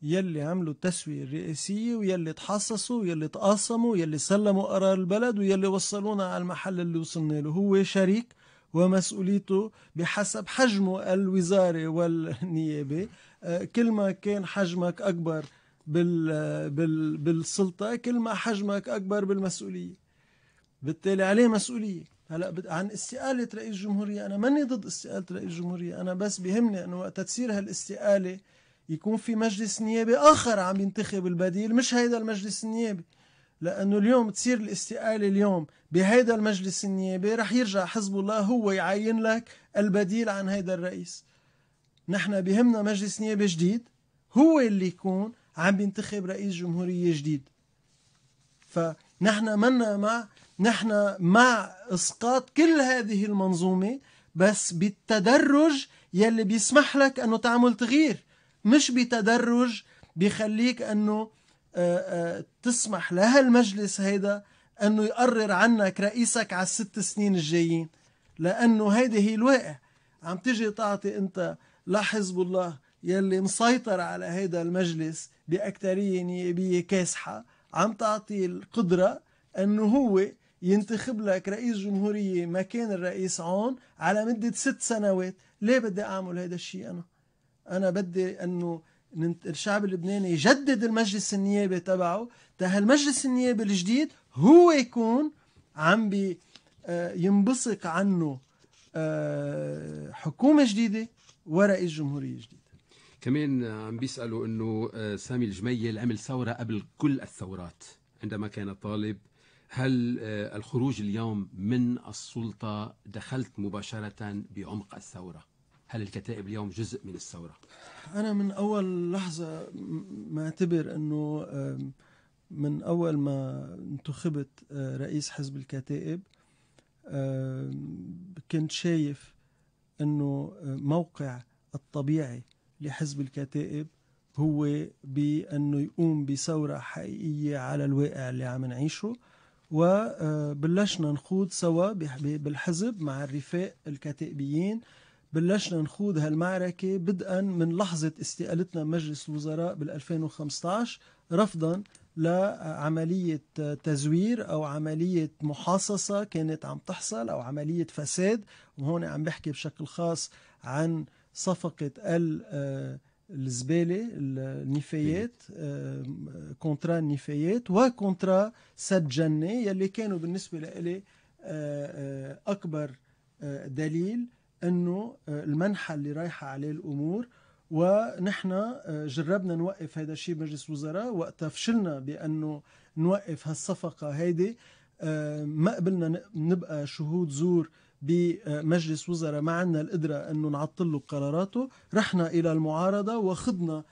يلي عملوا التسوية الرئاسية ويلي تحصصوا ويلي تقاسموا ويلي سلموا قرار البلد ويلي وصلونا على المحل اللي وصلنا له هو شريك ومسؤوليته بحسب حجمه الوزاري والنيابي آه، كل ما كان حجمك أكبر بال بال بالسلطة كل ما حجمك أكبر بالمسؤولية بالتالي عليه مسؤولية هلا عن استقالة رئيس الجمهورية أنا ماني ضد استقالة رئيس الجمهورية أنا بس بيهمني أنه وقت تصير هالاستقالة يكون في مجلس نيابي اخر عم ينتخب البديل مش هيدا المجلس النيابي لانه اليوم تصير الاستقاله اليوم بهيدا المجلس النيابي رح يرجع حزب الله هو يعين لك البديل عن هيدا الرئيس نحن بهمنا مجلس نيابي جديد هو اللي يكون عم بينتخب رئيس جمهوريه جديد فنحن منا مع نحن مع اسقاط كل هذه المنظومه بس بالتدرج يلي بيسمح لك انه تعمل تغيير مش بتدرج بيخليك انه آه، آه، تسمح لهالمجلس هيدا انه يقرر عنك رئيسك على الست سنين الجايين لانه هيدي هي الواقع عم تجي تعطي انت لحزب الله يلي مسيطر على هيدا المجلس باكثريه نيابيه كاسحه عم تعطي القدره انه هو ينتخب لك رئيس جمهوريه مكان الرئيس عون على مده ست سنوات ليه بدي اعمل هيدا الشيء انا انا بدي انه الشعب اللبناني يجدد المجلس النيابي تبعه تا هالمجلس النيابي الجديد هو يكون عم بي آه، ينبثق عنه آه، حكومه جديده ورئيس جمهوريه جديده كمان عم بيسالوا انه آه، سامي الجميل عمل ثوره قبل كل الثورات عندما كان طالب هل الخروج اليوم من السلطه دخلت مباشره بعمق الثوره هل الكتائب اليوم جزء من الثورة؟ أنا من أول لحظة معتبر أنه من أول ما انتخبت آه، رئيس حزب الكتائب كنت شايف أنه آه، موقع الطبيعي لحزب الكتائب هو بأنه يقوم بثورة حقيقية على الواقع اللي عم نعيشه وبلشنا آه، نخوض سوا بالحزب مع الرفاق الكتائبيين بلشنا نخوض هالمعركة بدءا من لحظة استقالتنا مجلس الوزراء بال 2015 رفضا لعملية تزوير أو عملية محاصصة كانت عم تحصل أو عملية فساد وهون عم بحكي بشكل خاص عن صفقة آه، الزبالة النفايات آه، كونترا النفايات وكونترا سد جنة يلي كانوا بالنسبة لإلي آه، أكبر دليل انه آه، المنحى اللي رايحه عليه الامور ونحن آه، جربنا نوقف هذا الشيء بمجلس وزراء وقتها فشلنا بانه نوقف هالصفقه هيدي آه، ما قبلنا نبقى شهود زور بمجلس وزراء ما عندنا القدرة أنه نعطل له قراراته رحنا إلى المعارضة وخضنا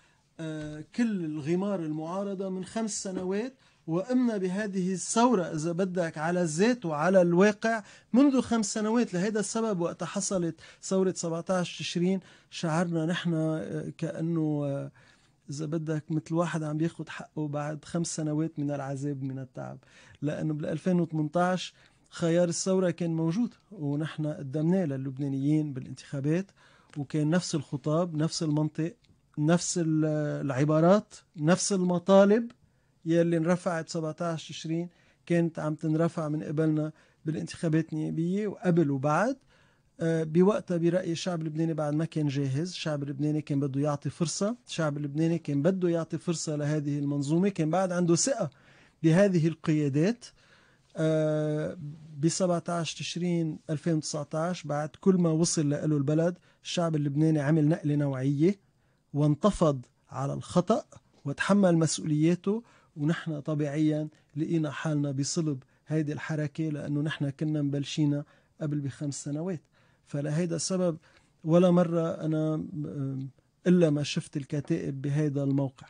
كل الغمار المعارضة من خمس سنوات وإما بهذه الثورة إذا بدك على الذات وعلى الواقع منذ خمس سنوات لهذا السبب وقت حصلت ثورة 17 تشرين شعرنا نحن آه، كأنه آه، إذا بدك مثل واحد عم بياخد حقه بعد خمس سنوات من العذاب من التعب لأنه بال 2018 خيار الثورة كان موجود ونحن قدمناه للبنانيين بالانتخابات وكان نفس الخطاب نفس المنطق نفس آه، العبارات نفس المطالب يلي انرفعت 17 تشرين كانت عم تنرفع من قبلنا بالانتخابات النيابيه وقبل وبعد آه، بوقتها برايي الشعب اللبناني بعد ما كان جاهز الشعب اللبناني كان بده يعطي فرصة الشعب اللبناني كان بده يعطي فرصة لهذه المنظومة كان بعد عنده ثقة بهذه القيادات ب 17 تشرين 2019 بعد كل ما وصل له البلد الشعب اللبناني عمل نقلة نوعية وانتفض على الخطأ وتحمل مسؤولياته ونحن طبيعيا لقينا حالنا بصلب هيدي الحركة لأنه نحن كنا مبلشينا قبل بخمس سنوات فلهيدا السبب ولا مرة أنا إلا ما شفت الكتائب بهيدا الموقع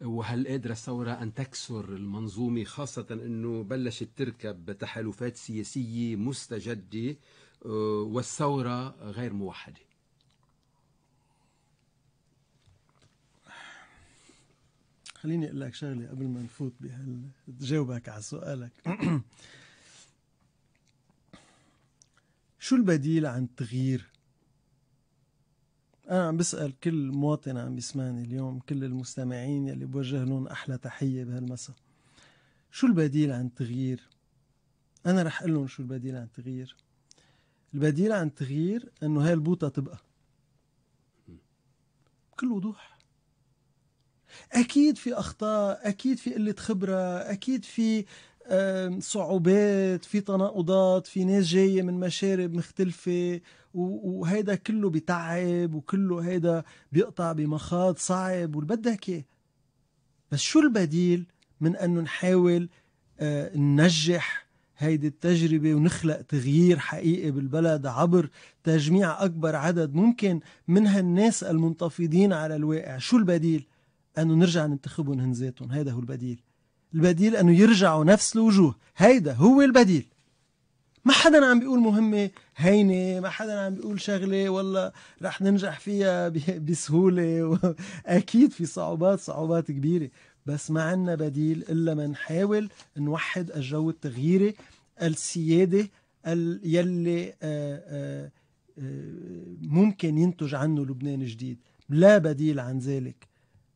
وهل قادرة الثورة أن تكسر المنظومة خاصة أنه بلشت تركب تحالفات سياسية مستجدة آه، والثورة غير موحدة خليني اقول لك شغله قبل ما نفوت بهال تجاوبك على سؤالك *clears throat* شو البديل عن التغيير؟ أنا عم بسأل كل مواطن عم يسمعني اليوم كل المستمعين يلي بوجه لهم أحلى تحية بهالمساء شو البديل عن التغيير؟ أنا رح أقول لهم شو البديل عن التغيير البديل عن التغيير إنه هاي البوطة تبقى بكل وضوح اكيد في اخطاء اكيد في قله خبره اكيد في صعوبات في تناقضات في ناس جاية من مشارب مختلفة وهيدا كله بتعب وكله هيدا بيقطع بمخاض صعب والبدك اياه بس شو البديل من انه نحاول آه، ننجح هيدي التجربة ونخلق تغيير حقيقي بالبلد عبر تجميع أكبر عدد ممكن من هالناس المنتفضين على الواقع شو البديل؟ أنه نرجع ننتخبهم هن ذاتهم هيدا هو البديل البديل أنه يرجعوا نفس الوجوه هيدا هو البديل ما حدا عم بيقول مهمة هينة ما حدا عم بيقول شغلة والله رح ننجح فيها بسهولة *laughs* أكيد في صعوبات صعوبات كبيرة بس ما عنا بديل إلا ما نحاول نوحد الجو التغييري السيادة يلي آه، آه، آه، ممكن ينتج عنه لبنان جديد لا بديل عن ذلك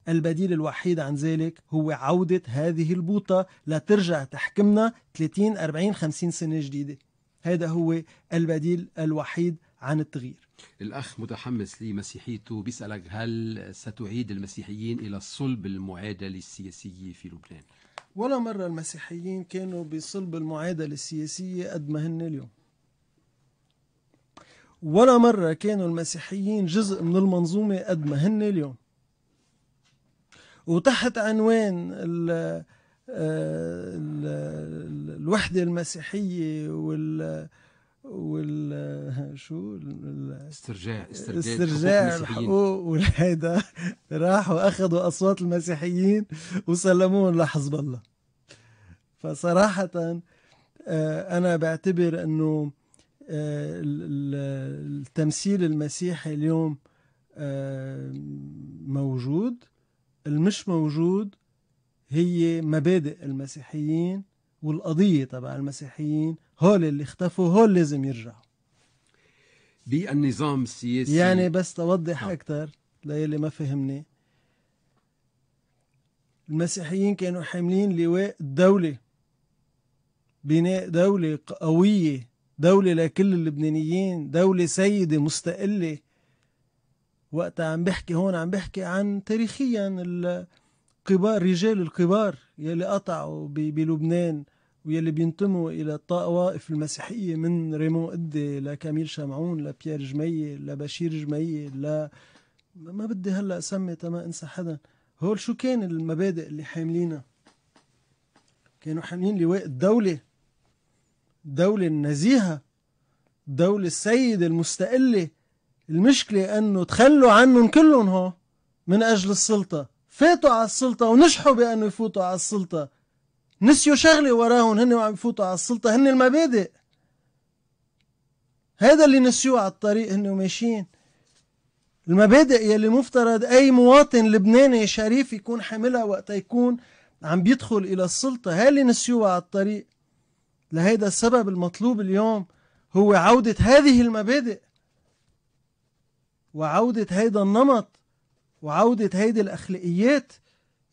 البديل الوحيد عن ذلك هو عودة هذه البوطة لترجع تحكمنا 30 40 50 سنة جديدة هذا هو البديل الوحيد عن التغيير الأخ متحمس لمسيحيته بيسألك هل ستعيد المسيحيين إلى صلب المعادلة السياسية في لبنان؟ ولا مرة المسيحيين كانوا بصلب المعادلة السياسية قد ما هن اليوم ولا مرة كانوا المسيحيين جزء من المنظومة قد ما هن اليوم وتحت عنوان آه، ال الوحدة المسيحية وال وال *laughs* شو استرجاع استرجاع الحقوق والهيدا *laughs* راحوا اخذوا اصوات المسيحيين وسلموهم لحزب الله فصراحة آه، انا بعتبر انه آه، التمثيل المسيحي اليوم موجود المش موجود هي مبادئ المسيحيين والقضية تبع المسيحيين هول اللي اختفوا هول لازم يرجعوا بالنظام السياسي يعني بس توضح نعم. أكثر للي ما فهمني المسيحيين كانوا حاملين لواء الدولة بناء دولة قوية دولة لكل اللبنانيين دولة سيدة مستقلة وقت عم بحكي هون عم بحكي عن تاريخيا الكبار رجال الكبار يلي قطعوا بلبنان ويلي بينتموا الى الطوائف المسيحيه من ريمون قدي لكميل شمعون لبيير جميه لبشير جميه ل ما بدي هلا اسمي تما انسى حدا هول شو كان المبادئ اللي حاملينها كانوا حاملين لواء الدوله الدوله النزيهه الدوله السيده المستقله المشكلة أنه تخلوا عنهم كلهم هو من أجل السلطة فاتوا على السلطة ونجحوا بأنه يفوتوا على السلطة نسيوا شغلة وراهم هن وعم يفوتوا على السلطة هن المبادئ هذا اللي نسيوه على الطريق هن ماشيين المبادئ يلي مفترض أي مواطن لبناني شريف يكون حاملها وقت يكون عم بيدخل إلى السلطة هاي اللي نسيوها على الطريق لهيدا السبب المطلوب اليوم هو عودة هذه المبادئ وعودة هيدا النمط وعودة هيدي الأخلاقيات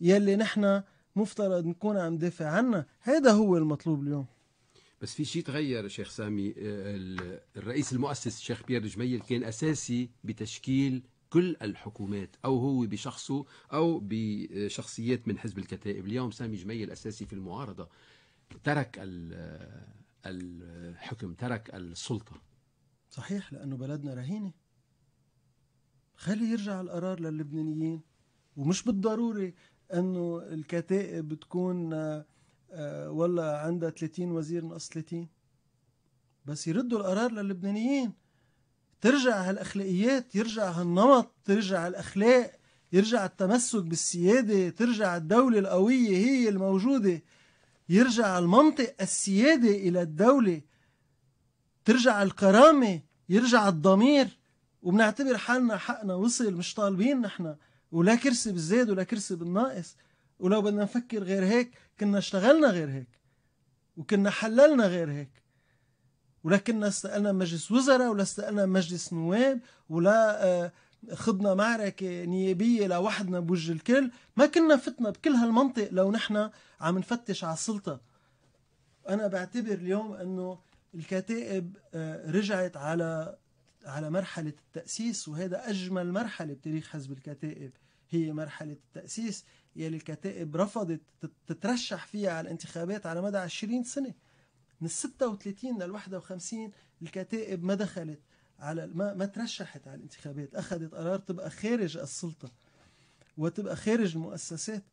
يلي نحن مفترض نكون عم ندافع عنها هيدا هو المطلوب اليوم بس في شيء تغير شيخ سامي آه، الرئيس المؤسس الشيخ بيير جميل كان أساسي بتشكيل كل الحكومات أو هو بشخصه أو بشخصيات من حزب الكتائب اليوم سامي جميل أساسي في المعارضة ترك آه، الحكم ترك السلطة صحيح لأنه بلدنا رهينة خلي يرجع القرار لللبنانيين ومش بالضروري انه الكتائب تكون آه، آه، ولا عندها 30 وزير نقص 30 بس يردوا القرار للبنانيين ترجع هالاخلاقيات يرجع هالنمط ترجع الاخلاق يرجع التمسك بالسياده ترجع الدوله القويه هي الموجوده يرجع المنطق السيادي الى الدوله ترجع الكرامه يرجع الضمير وبنعتبر حالنا حقنا وصل مش طالبين نحن ولا كرسي بالزيد ولا كرسي بالناقص ولو بدنا نفكر غير هيك كنا اشتغلنا غير هيك وكنا حللنا غير هيك ولا كنا استقلنا مجلس وزراء ولا استقلنا مجلس نواب ولا آه، خضنا معركة نيابية لوحدنا بوج الكل ما كنا فتنا بكل هالمنطق لو نحن عم نفتش على السلطة أنا بعتبر اليوم أنه الكتائب آه، رجعت على على مرحلة التأسيس وهذا أجمل مرحلة بتاريخ حزب الكتائب هي مرحلة التأسيس يلي الكتائب رفضت تترشح فيها على الانتخابات على مدى 20 سنة من 36 لل 51 الكتائب ما دخلت على ما, ما ترشحت على الانتخابات أخذت قرار تبقى خارج السلطة وتبقى خارج المؤسسات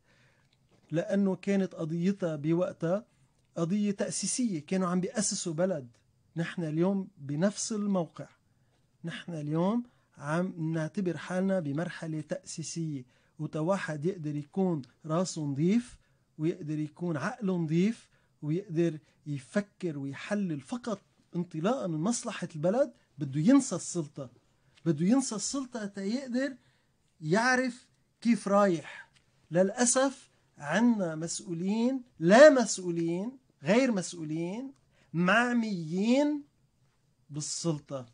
لأنه كانت قضيتها بوقتها قضية تأسيسية كانوا عم بيأسسوا بلد نحن اليوم بنفس الموقع نحن اليوم عم نعتبر حالنا بمرحلة تأسيسية وتواحد يقدر يكون راسه نظيف ويقدر يكون عقله نظيف ويقدر يفكر ويحلل فقط انطلاقا من مصلحة البلد بده ينسى السلطة بده ينسى السلطة يقدر يعرف كيف رايح للأسف عنا مسؤولين لا مسؤولين غير مسؤولين معميين بالسلطة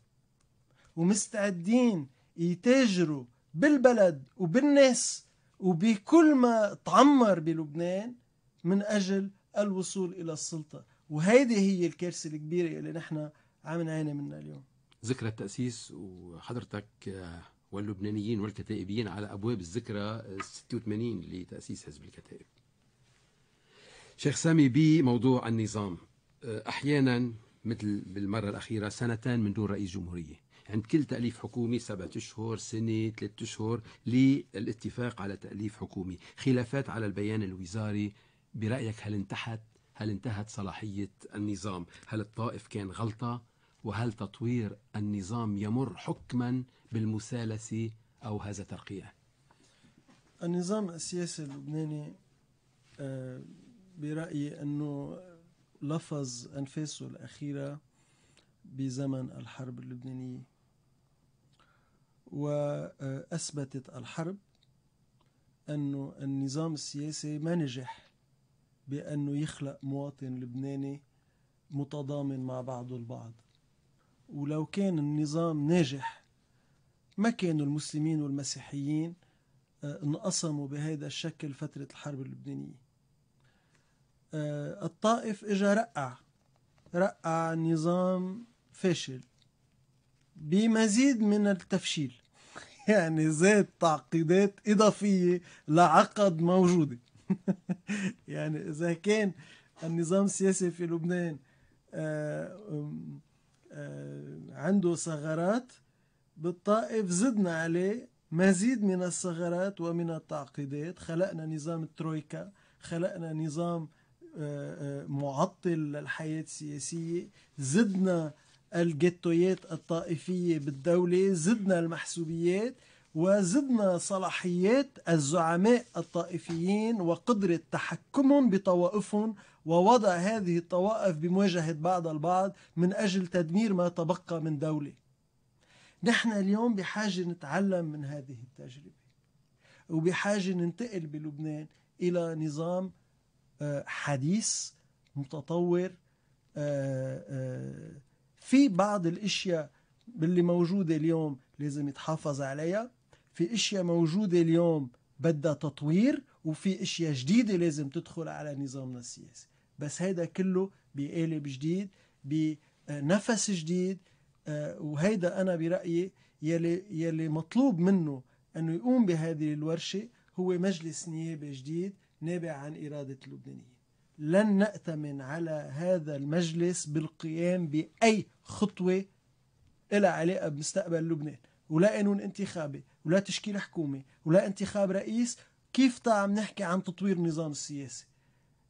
ومستعدين يتاجروا بالبلد وبالناس وبكل ما تعمر بلبنان من أجل الوصول إلى السلطة وهذه هي الكارثة الكبيرة اللي نحن عم نعاني منها اليوم ذكرى التأسيس وحضرتك واللبنانيين والكتائبيين على أبواب الذكرى 86 لتأسيس حزب الكتائب شيخ سامي بموضوع النظام أحيانا مثل بالمرة الأخيرة سنتان من دون رئيس جمهورية عند كل تأليف حكومي سبعة أشهر سنة ثلاثة أشهر للاتفاق على تأليف حكومي خلافات على البيان الوزاري برأيك هل انتهت هل انتهت صلاحية النظام هل الطائف كان غلطة وهل تطوير النظام يمر حكما بالمسالسة أو هذا ترقية النظام السياسي اللبناني آه، برأيي أنه لفظ أنفاسه الأخيرة بزمن الحرب اللبنانية وأثبتت الحرب أن النظام السياسي ما نجح بأنه يخلق مواطن لبناني متضامن مع بعضه البعض ولو كان النظام ناجح ما كانوا المسلمين والمسيحيين آه، انقسموا بهذا الشكل فترة الحرب اللبنانية آه، الطائف إجا رقع رقع نظام فاشل بمزيد من التفشيل *laughs* يعني زاد تعقيدات إضافية لعقد موجودة *laughs* يعني إذا كان النظام السياسي في لبنان آه، آه، عنده ثغرات بالطائف زدنا عليه مزيد من الثغرات ومن التعقيدات خلقنا نظام الترويكا خلقنا نظام آه، معطل للحياة السياسية زدنا الجيتويات الطائفية بالدولة زدنا المحسوبيات وزدنا صلاحيات الزعماء الطائفيين وقدرة تحكمهم بطوائفهم ووضع هذه الطوائف بمواجهة بعض البعض من أجل تدمير ما تبقى من دولة نحن اليوم بحاجة نتعلم من هذه التجربة وبحاجة ننتقل بلبنان إلى نظام آه، حديث متطور آه، آه، في بعض الاشياء باللي موجوده اليوم لازم يتحافظ عليها في اشياء موجوده اليوم بدها تطوير وفي اشياء جديده لازم تدخل على نظامنا السياسي بس هيدا كله بقالب جديد بنفس جديد آه، وهيدا انا برايي يلي يلي مطلوب منه انه يقوم بهذه الورشه هو مجلس نيابه جديد نابع عن اراده اللبنانيين لن نأتمن على هذا المجلس بالقيام بأي خطوة إلى علاقة بمستقبل لبنان ولا قانون انتخابي ولا تشكيل حكومة ولا انتخاب رئيس كيف عم نحكي عن تطوير النظام السياسي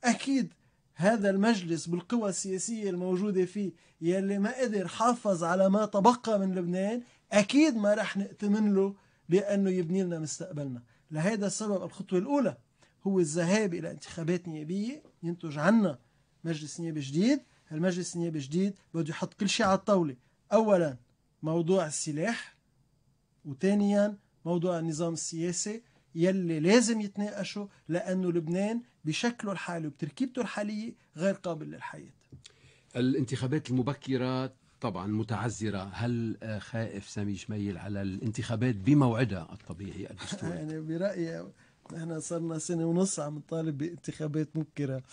أكيد هذا المجلس بالقوى السياسية الموجودة فيه يلي ما قدر حافظ على ما تبقى من لبنان أكيد ما رح نأتمن له بأنه يبني لنا مستقبلنا لهذا السبب الخطوة الأولى هو الذهاب إلى انتخابات نيابية ينتج عنا مجلس نيابي جديد المجلس النيابي الجديد بده يحط كل شيء على الطاولة أولا موضوع السلاح وثانيا موضوع النظام السياسي يلي لازم يتناقشوا لأنه لبنان بشكله الحالي وبتركيبته الحالية غير قابل للحياة الانتخابات المبكرة طبعا متعذرة هل آه، خائف سامي شميل على الانتخابات بموعدها الطبيعي الدستوري؟ *laughs* يعني برأيي احنا صرنا سنة ونص عم نطالب بانتخابات مبكرة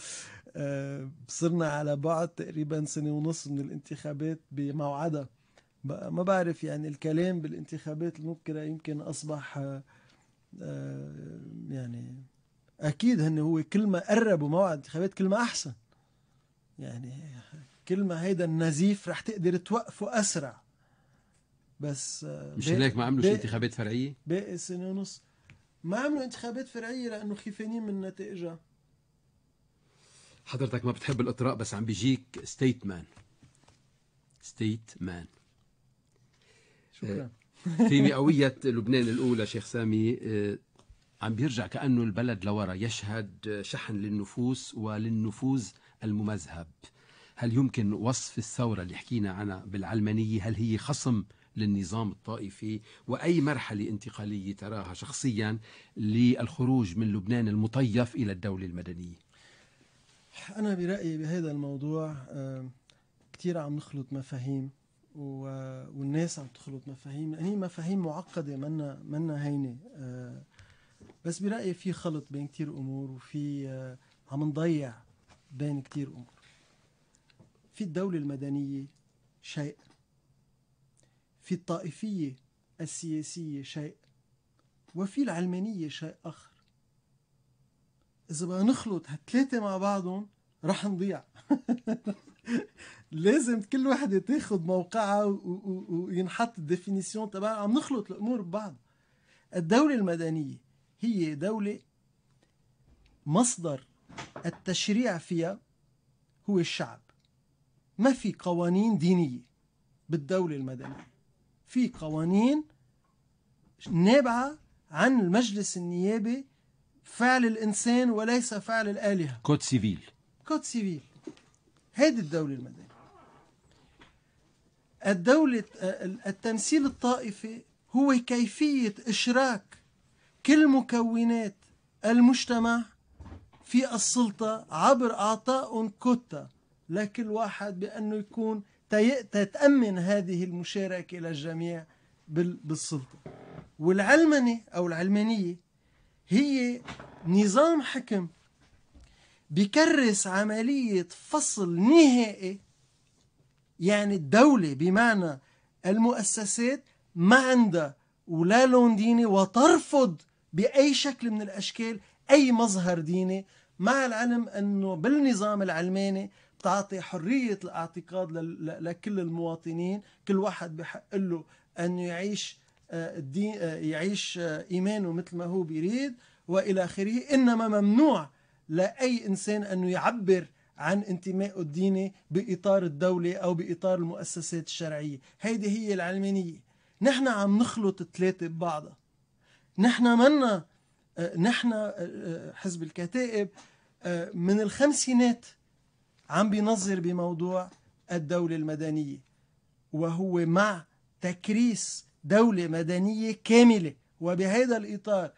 آه، صرنا على بعد تقريبا سنة ونص من الانتخابات بموعدها ما بعرف يعني الكلام بالانتخابات المبكرة يمكن أصبح آه، آه، يعني أكيد هن هو كل ما قربوا موعد انتخابات كل ما أحسن يعني كل ما هيدا النزيف رح تقدر توقفه أسرع بس مش هيك ما عملوش انتخابات فرعية؟ باقي سنة ونص ما عملوا انتخابات فرعيه لانه خيفانين من نتائجها حضرتك ما بتحب الاطراء بس عم بيجيك ستيت مان ستيت مان شكرا آه، في مئوية لبنان الأولى شيخ سامي آه، عم بيرجع كأنه البلد لورا يشهد شحن للنفوس وللنفوذ الممذهب هل يمكن وصف الثورة اللي حكينا عنها بالعلمانية هل هي خصم للنظام الطائفي وأي مرحلة انتقالية تراها شخصيا للخروج من لبنان المطيف إلى الدولة المدنية أنا برأيي بهذا الموضوع كثير عم نخلط مفاهيم والناس عم تخلط مفاهيم يعني هي مفاهيم معقدة منا منا هينة آه، بس برأيي في خلط بين كثير أمور وفي آه، عم نضيع بين كثير أمور في الدولة المدنية شيء في الطائفية السياسية شيء وفي العلمانية شيء آخر إذا بقى نخلط هالثلاثة مع بعضهم رح نضيع *laughs* لازم كل وحدة تاخد موقعها وينحط الديفينيسيون تبعها عم نخلط الأمور ببعض الدولة المدنية هي دولة مصدر التشريع فيها هو الشعب ما في قوانين دينية بالدولة المدنية في قوانين نابعة عن المجلس النيابي فعل الإنسان وليس فعل الآلهة كود سيفيل كود سيفيل هذه الدولة المدنية الدولة التمثيل الطائفي هو كيفية إشراك كل مكونات المجتمع في السلطة عبر أعطاء كتة لكل واحد بأنه يكون تتأمن هذه المشاركة للجميع بالسلطة والعلمنة أو العلمانية هي نظام حكم بكرس عملية فصل نهائي يعني الدولة بمعنى المؤسسات ما عندها ولا لون ديني وترفض بأي شكل من الأشكال أي مظهر ديني مع العلم أنه بالنظام العلماني تعطي حرية الاعتقاد لكل المواطنين كل واحد بحق له أن يعيش آه، الدين آه، يعيش آه، إيمانه مثل ما هو بيريد وإلى آخره إنما ممنوع لأي إنسان أنه يعبر عن انتمائه الديني بإطار الدولة أو بإطار المؤسسات الشرعية هيدي هي العلمانية نحن عم نخلط الثلاثة ببعضها نحن منا نحن حزب الكتائب من الخمسينات عم بينظر بموضوع الدولة المدنية وهو مع تكريس دولة مدنية كاملة وبهذا الإطار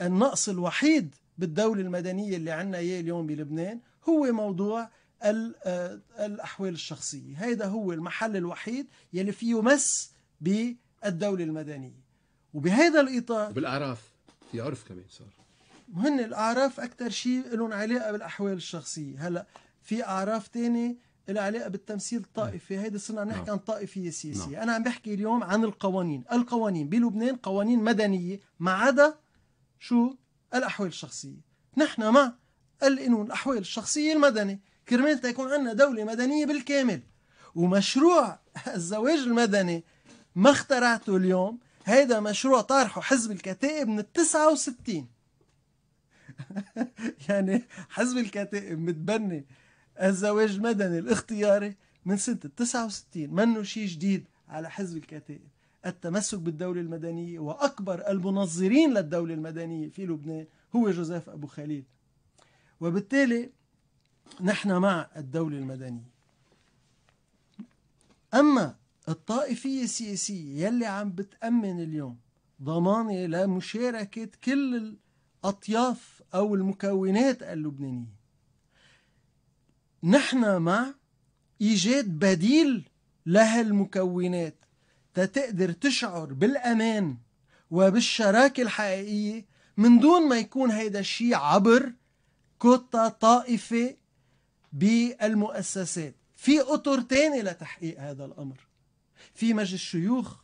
النقص الوحيد بالدولة المدنية اللي عنا إياه اليوم بلبنان هو موضوع آه، الأحوال الشخصية هذا هو المحل الوحيد يلي فيه مس بالدولة المدنية وبهذا الإطار بالأعراف في عرف كمان صار هن الأعراف أكثر شيء لهم علاقة بالأحوال الشخصية هلأ في اعراف ثانيه لها علاقه بالتمثيل الطائفي نعم. هيدي صرنا عم نحكي نعم. عن طائفيه سياسيه نعم. انا عم بحكي اليوم عن القوانين القوانين بلبنان قوانين مدنيه ما عدا شو الاحوال الشخصيه نحن مع القانون الاحوال الشخصيه المدني كرمال تكون عندنا دوله مدنيه بالكامل ومشروع الزواج المدني ما اخترعته اليوم هيدا مشروع طارحه حزب الكتائب من ال 69 *laughs* يعني حزب الكتائب متبني الزواج المدني الاختياري من سنة 69 منه شيء جديد على حزب الكتائب التمسك بالدولة المدنية وأكبر المنظرين للدولة المدنية في لبنان هو جوزيف أبو خليل وبالتالي نحن مع الدولة المدنية أما الطائفية السياسية يلي عم بتأمن اليوم ضمانة لمشاركة كل الأطياف أو المكونات اللبنانية نحن مع ايجاد بديل لهالمكونات تتقدر تشعر بالامان وبالشراكه الحقيقيه من دون ما يكون هيدا الشيء عبر كتة طائفه بالمؤسسات في اطر تانية لتحقيق هذا الامر في مجلس الشيوخ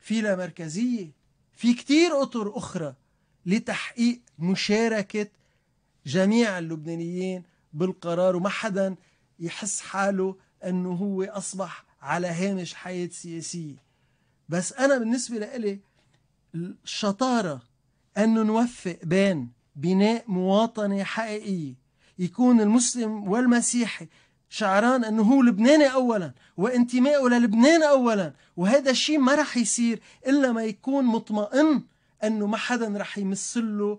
في لا مركزيه في كتير اطر اخرى لتحقيق مشاركه جميع اللبنانيين بالقرار وما حدا يحس حاله انه هو اصبح على هامش حياه سياسيه بس انا بالنسبه لإلي الشطاره انه نوفق بين بناء مواطنه حقيقيه يكون المسلم والمسيحي شعران انه هو لبناني اولا وانتمائه للبنان اولا وهذا الشيء ما رح يصير الا ما يكون مطمئن انه ما حدا رح يمثله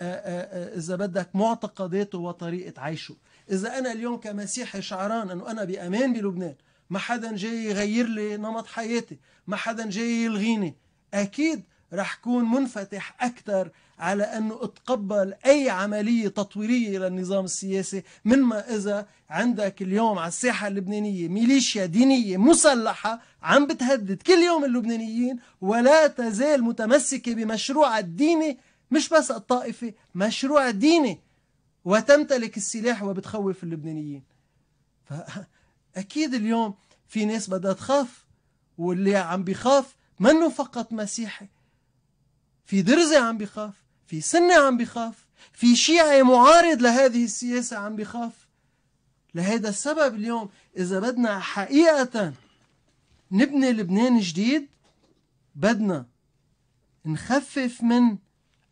آه، آه، آه، إذا بدك معتقداته وطريقة عيشه إذا أنا اليوم كمسيحي شعران أنه أنا بأمان بلبنان ما حدا جاي يغير لي نمط حياتي ما حدا جاي يلغيني أكيد رح كون منفتح أكثر على أنه أتقبل أي عملية تطويرية للنظام السياسي من ما إذا عندك اليوم على الساحة اللبنانية ميليشيا دينية مسلحة عم بتهدد كل يوم اللبنانيين ولا تزال متمسكة بمشروعها الديني مش بس الطائفة مشروع ديني وتمتلك السلاح وبتخوف اللبنانيين فأكيد *laughs* اليوم في ناس بدها تخاف واللي عم بيخاف منه فقط مسيحي في درزي عم بيخاف في سنة عم بيخاف في شيعي معارض لهذه السياسة عم بيخاف لهذا السبب اليوم إذا بدنا حقيقة نبني لبنان جديد بدنا نخفف من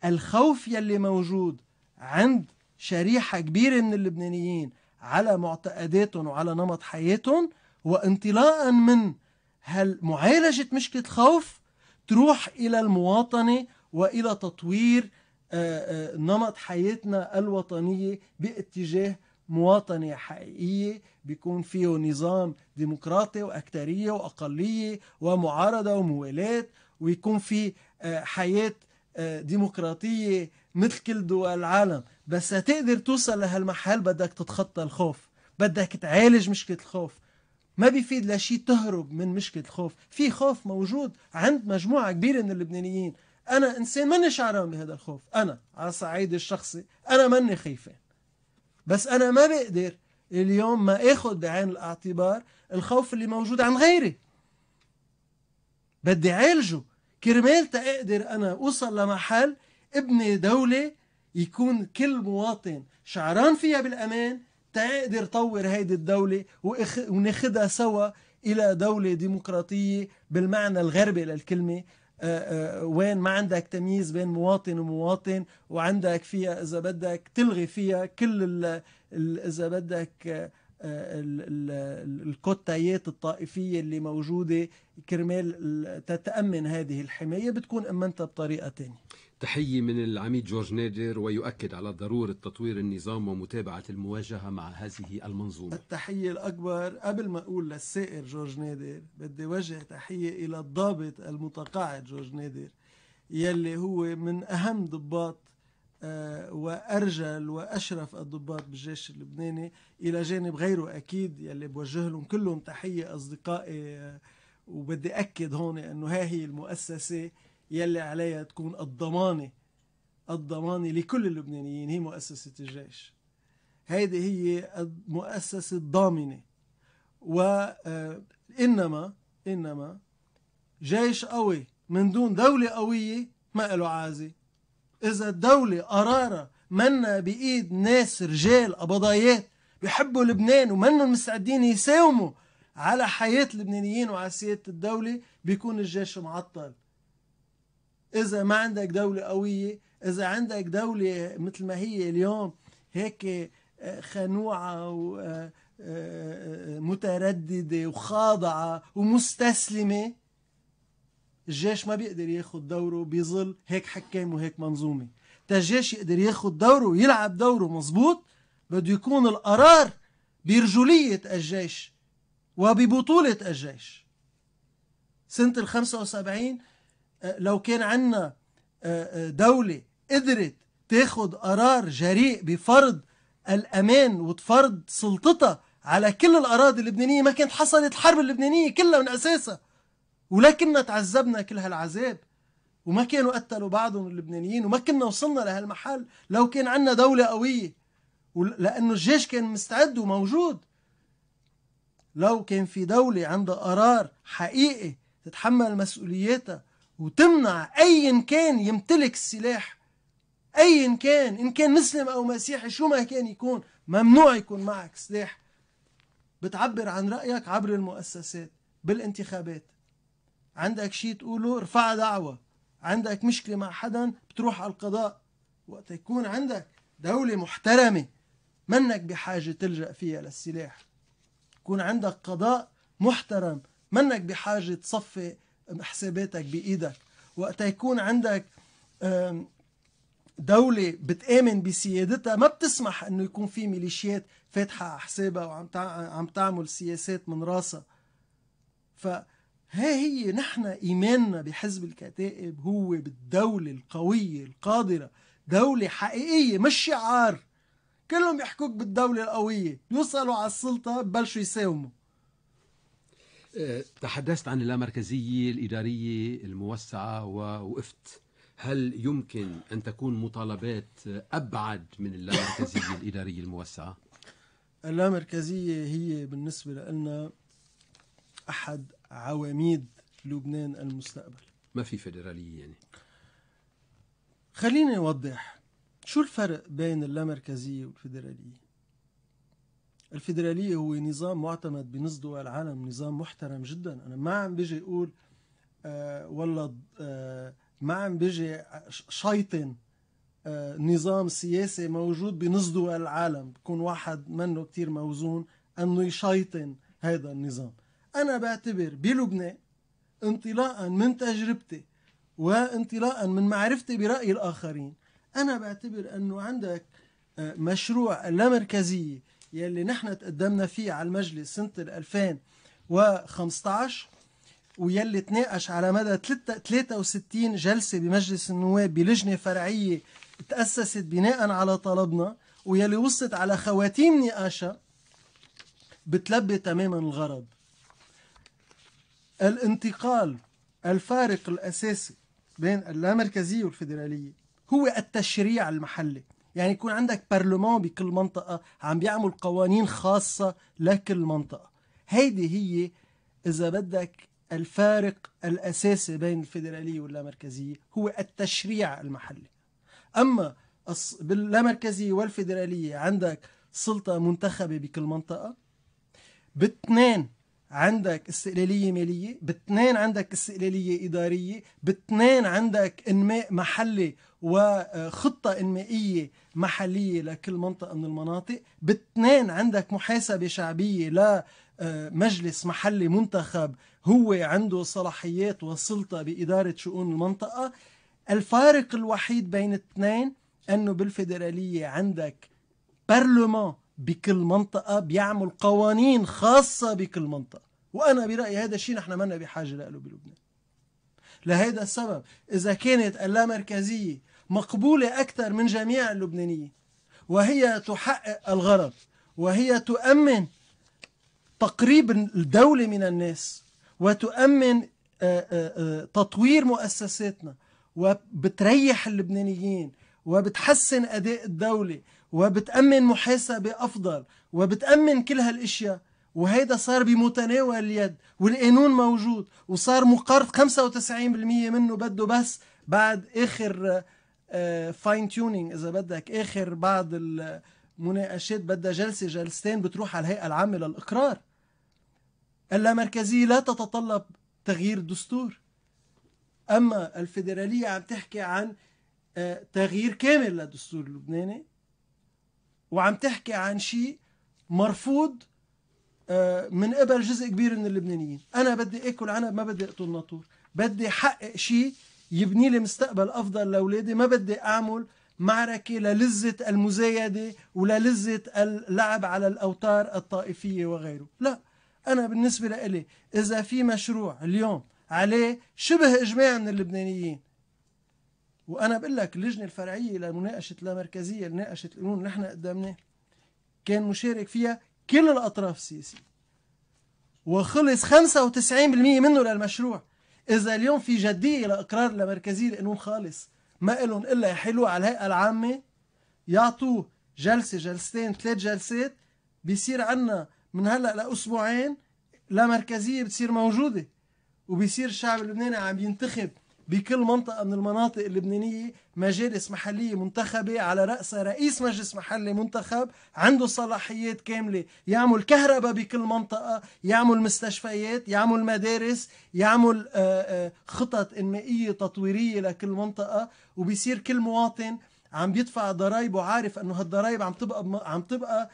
الخوف يلي موجود عند شريحة كبيرة من اللبنانيين على معتقداتهم وعلى نمط حياتهم وانطلاقا من هل معالجة مشكلة الخوف تروح إلى المواطنة وإلى تطوير آه، آه، نمط حياتنا الوطنية باتجاه مواطنة حقيقية بيكون فيه نظام ديمقراطي وأكترية وأقلية ومعارضة وموالاة ويكون في آه، حياة آه، ديمقراطية مثل كل دول العالم بس تقدر توصل لهالمحل بدك تتخطى الخوف بدك تعالج مشكلة الخوف ما بيفيد لشيء تهرب من مشكلة الخوف في خوف موجود عند مجموعة كبيرة من اللبنانيين أنا إنسان ماني شعران بهذا الخوف أنا على صعيد الشخصي أنا ماني خيفان بس أنا ما بقدر اليوم ما اخذ بعين الاعتبار الخوف اللي موجود عن غيري بدي عالجه كرمال تقدر أنا أوصل لمحل ابني دولة يكون كل مواطن شعران فيها بالأمان تقدر طور هيدي الدولة وناخدها سوا إلى دولة ديمقراطية بالمعنى الغربي للكلمة آه، آه، وين ما عندك تمييز بين مواطن ومواطن وعندك فيها إذا بدك تلغي فيها كل إذا بدك آه، الكوتايات الطائفية اللي موجودة كرمال تتأمن هذه الحماية بتكون أمنتها بطريقة تانية تحية من العميد جورج نادر ويؤكد على ضرورة تطوير النظام ومتابعة المواجهة مع هذه المنظومة التحية الأكبر قبل ما أقول للسائر جورج نادر بدي وجه تحية إلى الضابط المتقاعد جورج نادر يلي هو من أهم ضباط آه، وارجل واشرف الضباط بالجيش اللبناني الى جانب غيره اكيد يلي بوجه لهم كلهم تحيه اصدقائي آه، وبدي اكد هون انه ها هي المؤسسه يلي عليها تكون الضمانه الضمانه لكل اللبنانيين هي مؤسسه الجيش هيدي هي المؤسسه الضامنه وانما آه، انما جيش قوي من دون دوله قويه ما له عازه إذا الدولة قرارة منا بإيد ناس رجال قبضايات بيحبوا لبنان ومنهم مستعدين يساوموا على حياة اللبنانيين وعلى سيادة الدولة بيكون الجيش معطل إذا ما عندك دولة قوية إذا عندك دولة مثل ما هي اليوم هيك آه، خنوعة ومترددة آه، آه، وخاضعة ومستسلمة الجيش ما بيقدر ياخد دوره بظل هيك حكام وهيك منظومه تا الجيش يقدر ياخد دوره ويلعب دوره مزبوط بده يكون القرار برجولية الجيش وببطولة الجيش سنة ال 75 آه، لو كان عنا آه، آه، دولة قدرت تاخد قرار جريء بفرض الأمان وتفرض سلطتها على كل الأراضي اللبنانية ما كانت حصلت الحرب اللبنانية كلها من أساسها ولا كنا تعذبنا كل هالعذاب وما كانوا قتلوا بعضهم اللبنانيين وما كنا وصلنا لهالمحل لو كان عندنا دولة قوية لأنه الجيش كان مستعد وموجود لو كان في دولة عندها قرار حقيقي تتحمل مسؤولياتها وتمنع أيا كان يمتلك السلاح أيا كان إن كان مسلم أو مسيحي شو ما كان يكون ممنوع يكون معك سلاح بتعبر عن رأيك عبر المؤسسات بالانتخابات عندك شيء تقوله ارفع دعوة عندك مشكلة مع حدا بتروح على القضاء وقت يكون عندك دولة محترمة منك بحاجة تلجأ فيها للسلاح يكون عندك قضاء محترم منك بحاجة تصفي حساباتك بإيدك وقت يكون عندك دولة بتآمن بسيادتها ما بتسمح انه يكون في ميليشيات فاتحة على حسابها وعم عم تعمل سياسات من راسها ف ها هي نحن إيماننا بحزب الكتائب هو بالدولة القوية القادرة دولة حقيقية مش شعار كلهم يحكوك بالدولة القوية يوصلوا على السلطة ببلشوا يساوموا آه، تحدثت عن اللامركزية الإدارية الموسعة ووقفت هل يمكن أن تكون مطالبات أبعد من اللامركزية *laughs* الإدارية الموسعة؟ اللامركزية هي بالنسبة لنا أحد عواميد لبنان المستقبل ما في فيدرالية يعني خليني أوضح شو الفرق بين اللامركزية والفيدرالية الفيدرالية هو نظام معتمد بنص دول العالم نظام محترم جدا أنا ما عم بيجي أقول آه والله آه ما عم بيجي شيطن آه نظام سياسي موجود بنص دول العالم بكون واحد منه كتير موزون أنه يشيطن هذا النظام أنا بعتبر بلبنان انطلاقا من تجربتي وانطلاقا من معرفتي برأي الآخرين أنا بعتبر أنه عندك آه، مشروع اللامركزية يلي نحن تقدمنا فيه على المجلس سنة 2015 ويلي تناقش على مدى 63 جلسة بمجلس النواب بلجنة فرعية تأسست بناء على طلبنا ويلي وصلت على خواتيم نقاشها بتلبي تماما الغرض الانتقال الفارق الأساسي بين اللامركزية والفيدرالية هو التشريع المحلي يعني يكون عندك برلمان بكل منطقة عم بيعمل قوانين خاصة لكل منطقة هيدي هي إذا بدك الفارق الأساسي بين الفيدرالية واللامركزية هو التشريع المحلي أما باللامركزية والفيدرالية عندك سلطة منتخبة بكل منطقة باثنين عندك استقلاليه ماليه باثنين عندك استقلاليه اداريه باثنين عندك انماء محلي وخطه آه، انمائيه محليه لكل منطقه من المناطق باثنين عندك محاسبه شعبيه لمجلس آه، مجلس محلي منتخب هو عنده صلاحيات وسلطه باداره شؤون المنطقه الفارق الوحيد بين الاثنين انه بالفيدراليه عندك برلمان بكل منطقة بيعمل قوانين خاصة بكل منطقة وأنا برأيي هذا الشيء نحن منا بحاجة له بلبنان لهذا السبب إذا كانت اللامركزية مقبولة أكثر من جميع اللبنانيين وهي تحقق الغرض وهي تؤمن تقريب الدولة من الناس وتؤمن آه، آه، آه، تطوير مؤسساتنا وبتريح اللبنانيين وبتحسن أداء الدولة وبتأمن محاسبة أفضل وبتأمن كل هالأشياء وهيدا صار بمتناول اليد والقانون موجود وصار مقرض 95% منه بده بس بعد آخر فاين آه، تيونينج إذا بدك آخر بعض المناقشات بدها جلسة جلستين بتروح على الهيئة العامة للإقرار اللامركزية لا تتطلب تغيير الدستور أما الفيدرالية عم تحكي عن آه، تغيير كامل للدستور اللبناني وعم تحكي عن شيء مرفوض آه، من قبل جزء كبير من اللبنانيين انا بدي اكل عنب ما بدي اقتل ناطور بدي حقق شيء يبني لي مستقبل افضل لاولادي ما بدي اعمل معركة للذة المزايدة وللذة اللعب على الأوتار الطائفية وغيره لا أنا بالنسبة لإلي إذا في مشروع اليوم عليه شبه إجماع من اللبنانيين وانا بقول لك اللجنه الفرعيه لمناقشه اللامركزيه لمناقشه القانون اللي نحن قدمناه كان مشارك فيها كل الاطراف السياسيه وخلص 95% منه للمشروع اذا اليوم في جديه لاقرار لمركزيه القانون خالص ما لهم الا يحلوا على الهيئه العامه يعطوه جلسه جلستين ثلاث جلسات بيصير عنا من هلا لاسبوعين لا مركزيه بتصير موجوده وبيصير الشعب اللبناني عم ينتخب بكل منطقة من المناطق اللبنانية مجالس محلية منتخبة على رأسها رئيس مجلس محلي منتخب عنده صلاحيات كاملة يعمل كهرباء بكل منطقة يعمل مستشفيات يعمل مدارس يعمل آه، آه، خطط إنمائية تطويرية لكل منطقة وبيصير كل مواطن عم بيدفع ضرائب وعارف انه هالضرائب عم تبقى عم تبقى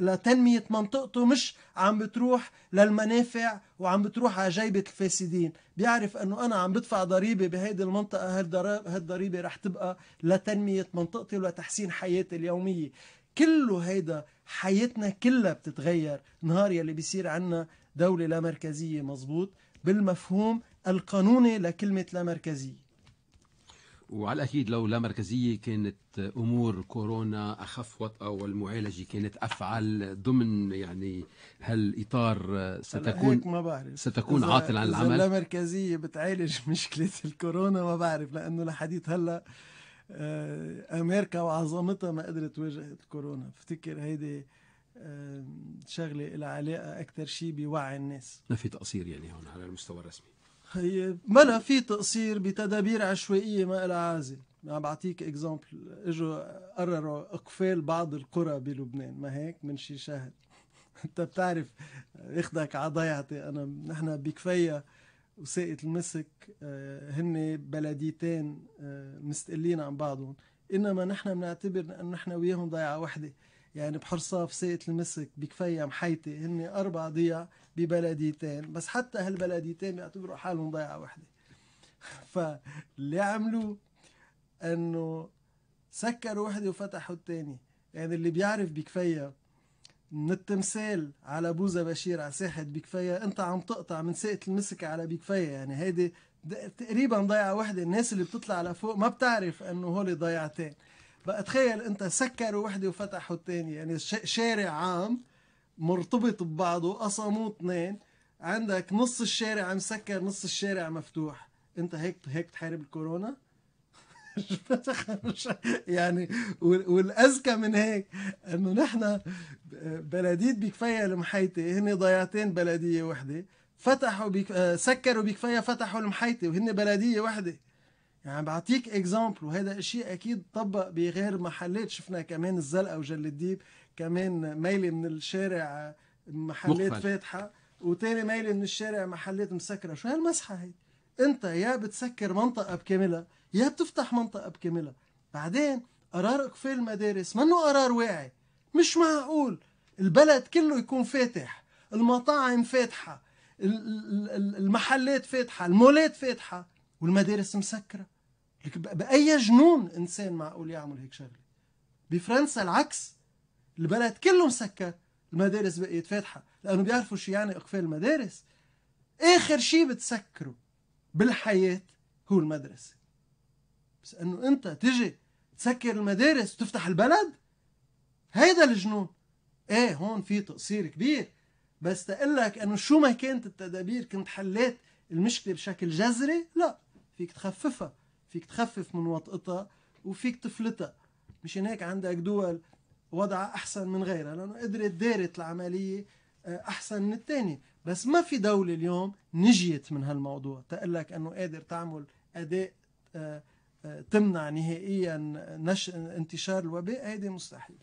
لتنميه منطقته مش عم بتروح للمنافع وعم بتروح على جيبه الفاسدين بيعرف انه انا عم بدفع ضريبه بهيدي المنطقه هالضريبه رح تبقى لتنميه منطقتي ولتحسين حياتي اليوميه كله هيدا حياتنا كلها بتتغير نهار يلي بيصير عنا دولة لا مركزية مزبوط بالمفهوم القانوني لكلمة لا مركزية وعلى الأكيد لو لا مركزية كانت أمور كورونا أخف وطأة والمعالجة كانت أفعل ضمن يعني هالإطار آه، ستكون ما بعرف. ستكون عاطل عن العمل لا مركزية بتعالج *laughs* مشكلة الكورونا ما بعرف لأنه لحديث هلأ آه، أمريكا وعظمتها ما قدرت تواجه الكورونا بفتكر هيدي شغلة لها علاقة أكثر شيء بوعي الناس ما في تقصير يعني هون على المستوى الرسمي هي طيب، ملا في تقصير بتدابير عشوائيه ما لها عازل عم بعطيك اكزامبل اجوا قرروا اقفال بعض القرى بلبنان ما هيك من شي شهر *laughs* انت بتعرف اخدك على ضيعتي انا نحن بكفيا وساقة المسك آه، هن بلديتين آه، مستقلين عن بعضهم انما نحن بنعتبر انه نحن وياهم ضيعه وحده يعني في ساقة المسك بكفيا محيتي هن اربع ضيع ببلديتين بس حتى هالبلديتين يعتبروا حالهم ضيعة واحدة *laughs* فاللي عملوه انه سكروا وحدة وفتحوا الثانية يعني اللي بيعرف بكفية من التمثال على بوزة بشير على ساحة بكفية انت عم تقطع من ساقة المسك على بكفية يعني هيدي تقريبا ضيعة واحدة الناس اللي بتطلع لفوق ما بتعرف انه هولي ضيعتين بقى تخيل انت سكروا وحده وفتحوا الثانيه يعني شارع عام مرتبط ببعضه قسموه اثنين عندك نص الشارع مسكر نص الشارع مفتوح انت هيك هيك تحارب الكورونا *laughs* يعني والاذكى من هيك انه نحن بلديه بكفيا المحيطه هن ضيعتين بلديه وحده فتحوا بيك... آه، سكروا بكفيا فتحوا المحيطه وهن بلديه وحده يعني بعطيك اكزامبل وهذا الشيء اكيد طبق بغير محلات شفنا كمان الزلقه وجل الديب كمان ميلي من الشارع محلات فاتحه وتاني ميلي من الشارع محلات مسكره شو هالمسحه هي انت يا بتسكر منطقه بكاملها يا بتفتح منطقه بكاملها بعدين قرار اقفال المدارس منه قرار واعي مش معقول البلد كله يكون فاتح المطاعم فاتحه المحلات فاتحه المولات فاتحه والمدارس مسكره باي جنون انسان معقول يعمل هيك شغله بفرنسا العكس البلد كله مسكر المدارس بقيت فاتحة لأنه بيعرفوا شو يعني إقفال المدارس آخر شيء بتسكره بالحياة هو المدرسة بس أنه أنت تجي تسكر المدارس وتفتح البلد هيدا الجنون ايه هون في تقصير كبير بس لك انه شو ما كانت التدابير كنت حليت المشكله بشكل جذري لا فيك تخففها فيك تخفف من وطئتها وفيك تفلتها مشان هيك عندك دول وضعها أحسن من غيرها لأنه قدرت دارت العملية آه، أحسن من الثانية بس ما في دولة اليوم نجيت من هالموضوع تقول لك أنه قادر تعمل أداء آه، آه، تمنع نهائيا نش... انتشار الوباء هيدي مستحيل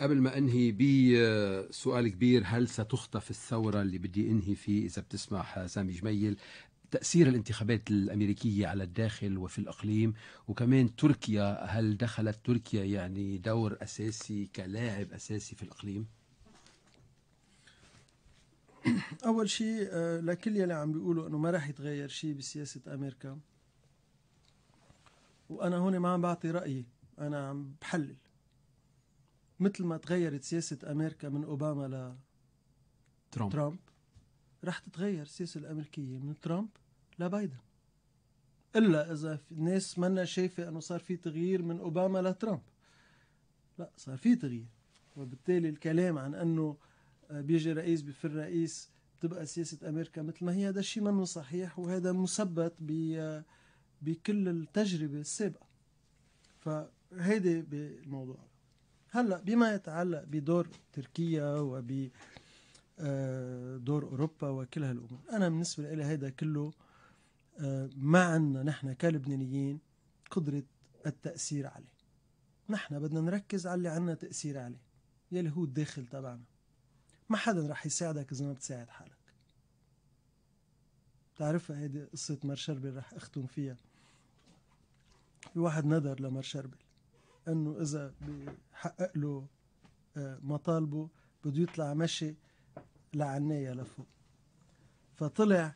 قبل ما انهي بسؤال كبير هل ستخطف الثوره اللي بدي انهي فيه اذا بتسمح سامي جميل تأثير الانتخابات الأمريكية على الداخل وفي الأقليم وكمان تركيا هل دخلت تركيا يعني دور أساسي كلاعب أساسي في الأقليم؟ *coughs* أول شيء آه، لكل يلي عم بيقولوا أنه ما راح يتغير شيء بسياسة أمريكا وأنا هون ما عم بعطي رأيي أنا عم بحلل مثل ما تغيرت سياسة أمريكا من أوباما ل ترامب, ترامب رح تتغير السياسة الأمريكية من ترامب لبايدن إلا إذا الناس منا شايفة أنه صار في تغيير من أوباما لترامب لا صار في تغيير وبالتالي الكلام عن أنه بيجي رئيس بفر رئيس بتبقى سياسة أمريكا مثل ما هي هذا الشيء منه صحيح وهذا مثبت بكل التجربة السابقة فهيدي بالموضوع هلا بما يتعلق بدور تركيا وب آه، دور أوروبا وكل هالأمور أنا بالنسبة لي هيدا كله آه، ما عنا نحن كلبنانيين قدرة التأثير عليه نحن بدنا نركز على اللي عنا تأثير عليه يلي هو الداخل تبعنا ما حدا رح يساعدك إذا ما بتساعد حالك بتعرفها هيدي قصة مار شربل رح أختم فيها في واحد نذر لمار شربل انه اذا بحقق له آه، مطالبه بده يطلع مشي لعنية لفوق فطلع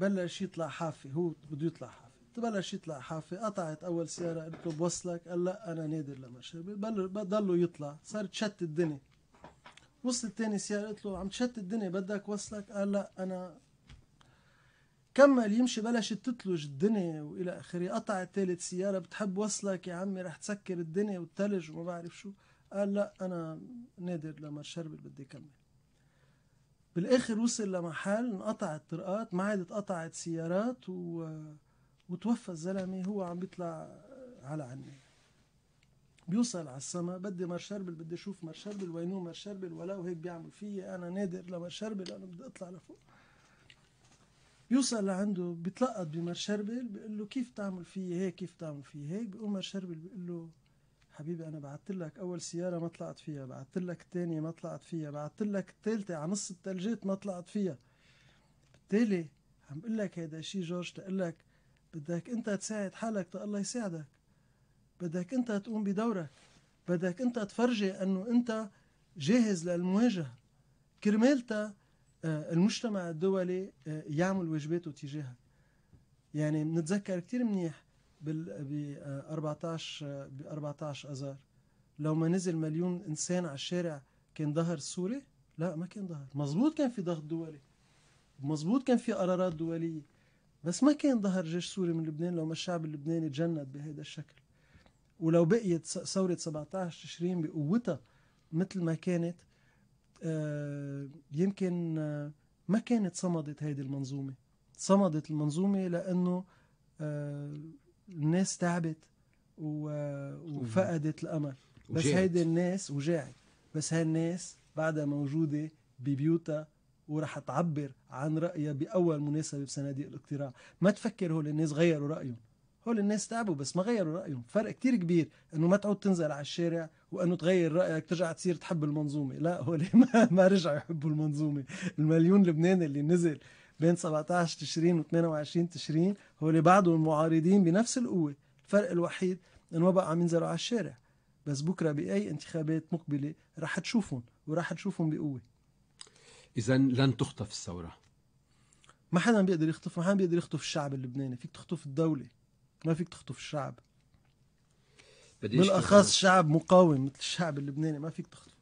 بلش يطلع حافي هو بده يطلع حافي بلش يطلع حافي قطعت اول سياره قلت له بوصلك قال لا انا نادر لما ضله يطلع صار تشتت الدنيا وصلت ثاني سياره قلت له عم تشتت الدنيا بدك وصلك قال لا انا كمل يمشي بلشت تتلج الدنيا والى اخره قطعت ثالث سياره بتحب وصلك يا عمي رح تسكر الدنيا والثلج وما بعرف شو قال لا انا نادر لما شربت بدي كمل بالاخر وصل لمحل انقطعت طرقات ما عاد اتقطعت سيارات و... وتوفى الزلمه هو عم بيطلع على عني بيوصل على السما بدي مرشربل بدي اشوف مرشربل وينو مرشربل ولو هيك بيعمل فيي انا نادر لمرشربل انا بدي اطلع لفوق بيوصل لعنده بيتلقط بمرشربل بيقول له كيف تعمل فيي هيك كيف تعمل فيي هيك بيقول مرشربل بيقول له حبيبي انا بعثت لك اول سياره ما طلعت فيها بعثت لك الثانيه ما طلعت فيها بعثت لك الثالثه على نص الثلجات ما طلعت فيها بالتالي عم بقول لك هذا الشيء جورج تقول لك بدك انت تساعد حالك تا الله يساعدك بدك انت تقوم بدورك بدك انت تفرجي انه انت جاهز للمواجهه كرمالتا آه، المجتمع الدولي آه، يعمل واجباته تجاهك يعني بنتذكر كثير منيح ب 14 آه، ب 14 اذار لو ما نزل مليون انسان على الشارع كان ظهر السوري؟ لا ما كان ظهر مضبوط كان في ضغط دولي مظبوط كان في قرارات دوليه بس ما كان ظهر جيش سوري من لبنان لو ما الشعب اللبناني تجند بهذا الشكل ولو بقيت ثورة 17 تشرين بقوتها مثل ما كانت آه، يمكن آه، ما كانت صمدت هيدي المنظومة صمدت المنظومة لأنه الناس تعبت و... وفقدت الامل بس هيدي الناس وجاعت بس هالناس الناس بعدها موجوده ببيوتها ورح تعبر عن رايها باول مناسبه بصناديق الاقتراع ما تفكر هول الناس غيروا رايهم هول الناس تعبوا بس ما غيروا رايهم فرق كتير كبير انه ما تعود تنزل على الشارع وانه تغير رايك ترجع تصير تحب المنظومه لا هول ما, *laughs* ما رجعوا يحبوا المنظومه المليون لبناني اللي نزل بين 17 تشرين و28 تشرين هو اللي بعده المعارضين بنفس القوة الفرق الوحيد انه بقى عم ينزلوا على الشارع بس بكرة بأي انتخابات مقبلة رح تشوفهم ورح تشوفهم بقوة إذا لن تخطف الثورة ما حدا بيقدر يخطف ما حدا بيقدر يخطف الشعب اللبناني فيك تخطف الدولة ما فيك تخطف الشعب بالاخص شعب مقاوم مثل الشعب اللبناني ما فيك تخطف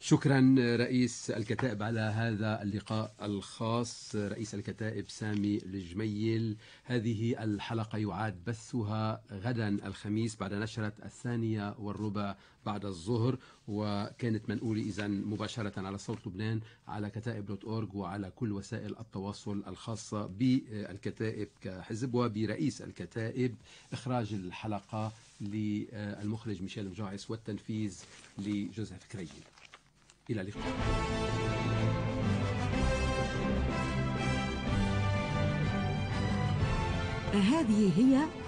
شكرا رئيس الكتائب على هذا اللقاء الخاص رئيس الكتائب سامي الجميل هذه الحلقة يعاد بثها غدا الخميس بعد نشرة الثانية والربع بعد الظهر وكانت منقولة إذا مباشرة على صوت لبنان على كتائب دوت أورج وعلى كل وسائل التواصل الخاصة بالكتائب كحزب وبرئيس الكتائب إخراج الحلقة للمخرج ميشيل مجاعس والتنفيذ لجوزيف كريم إلى اللقاء هذه هي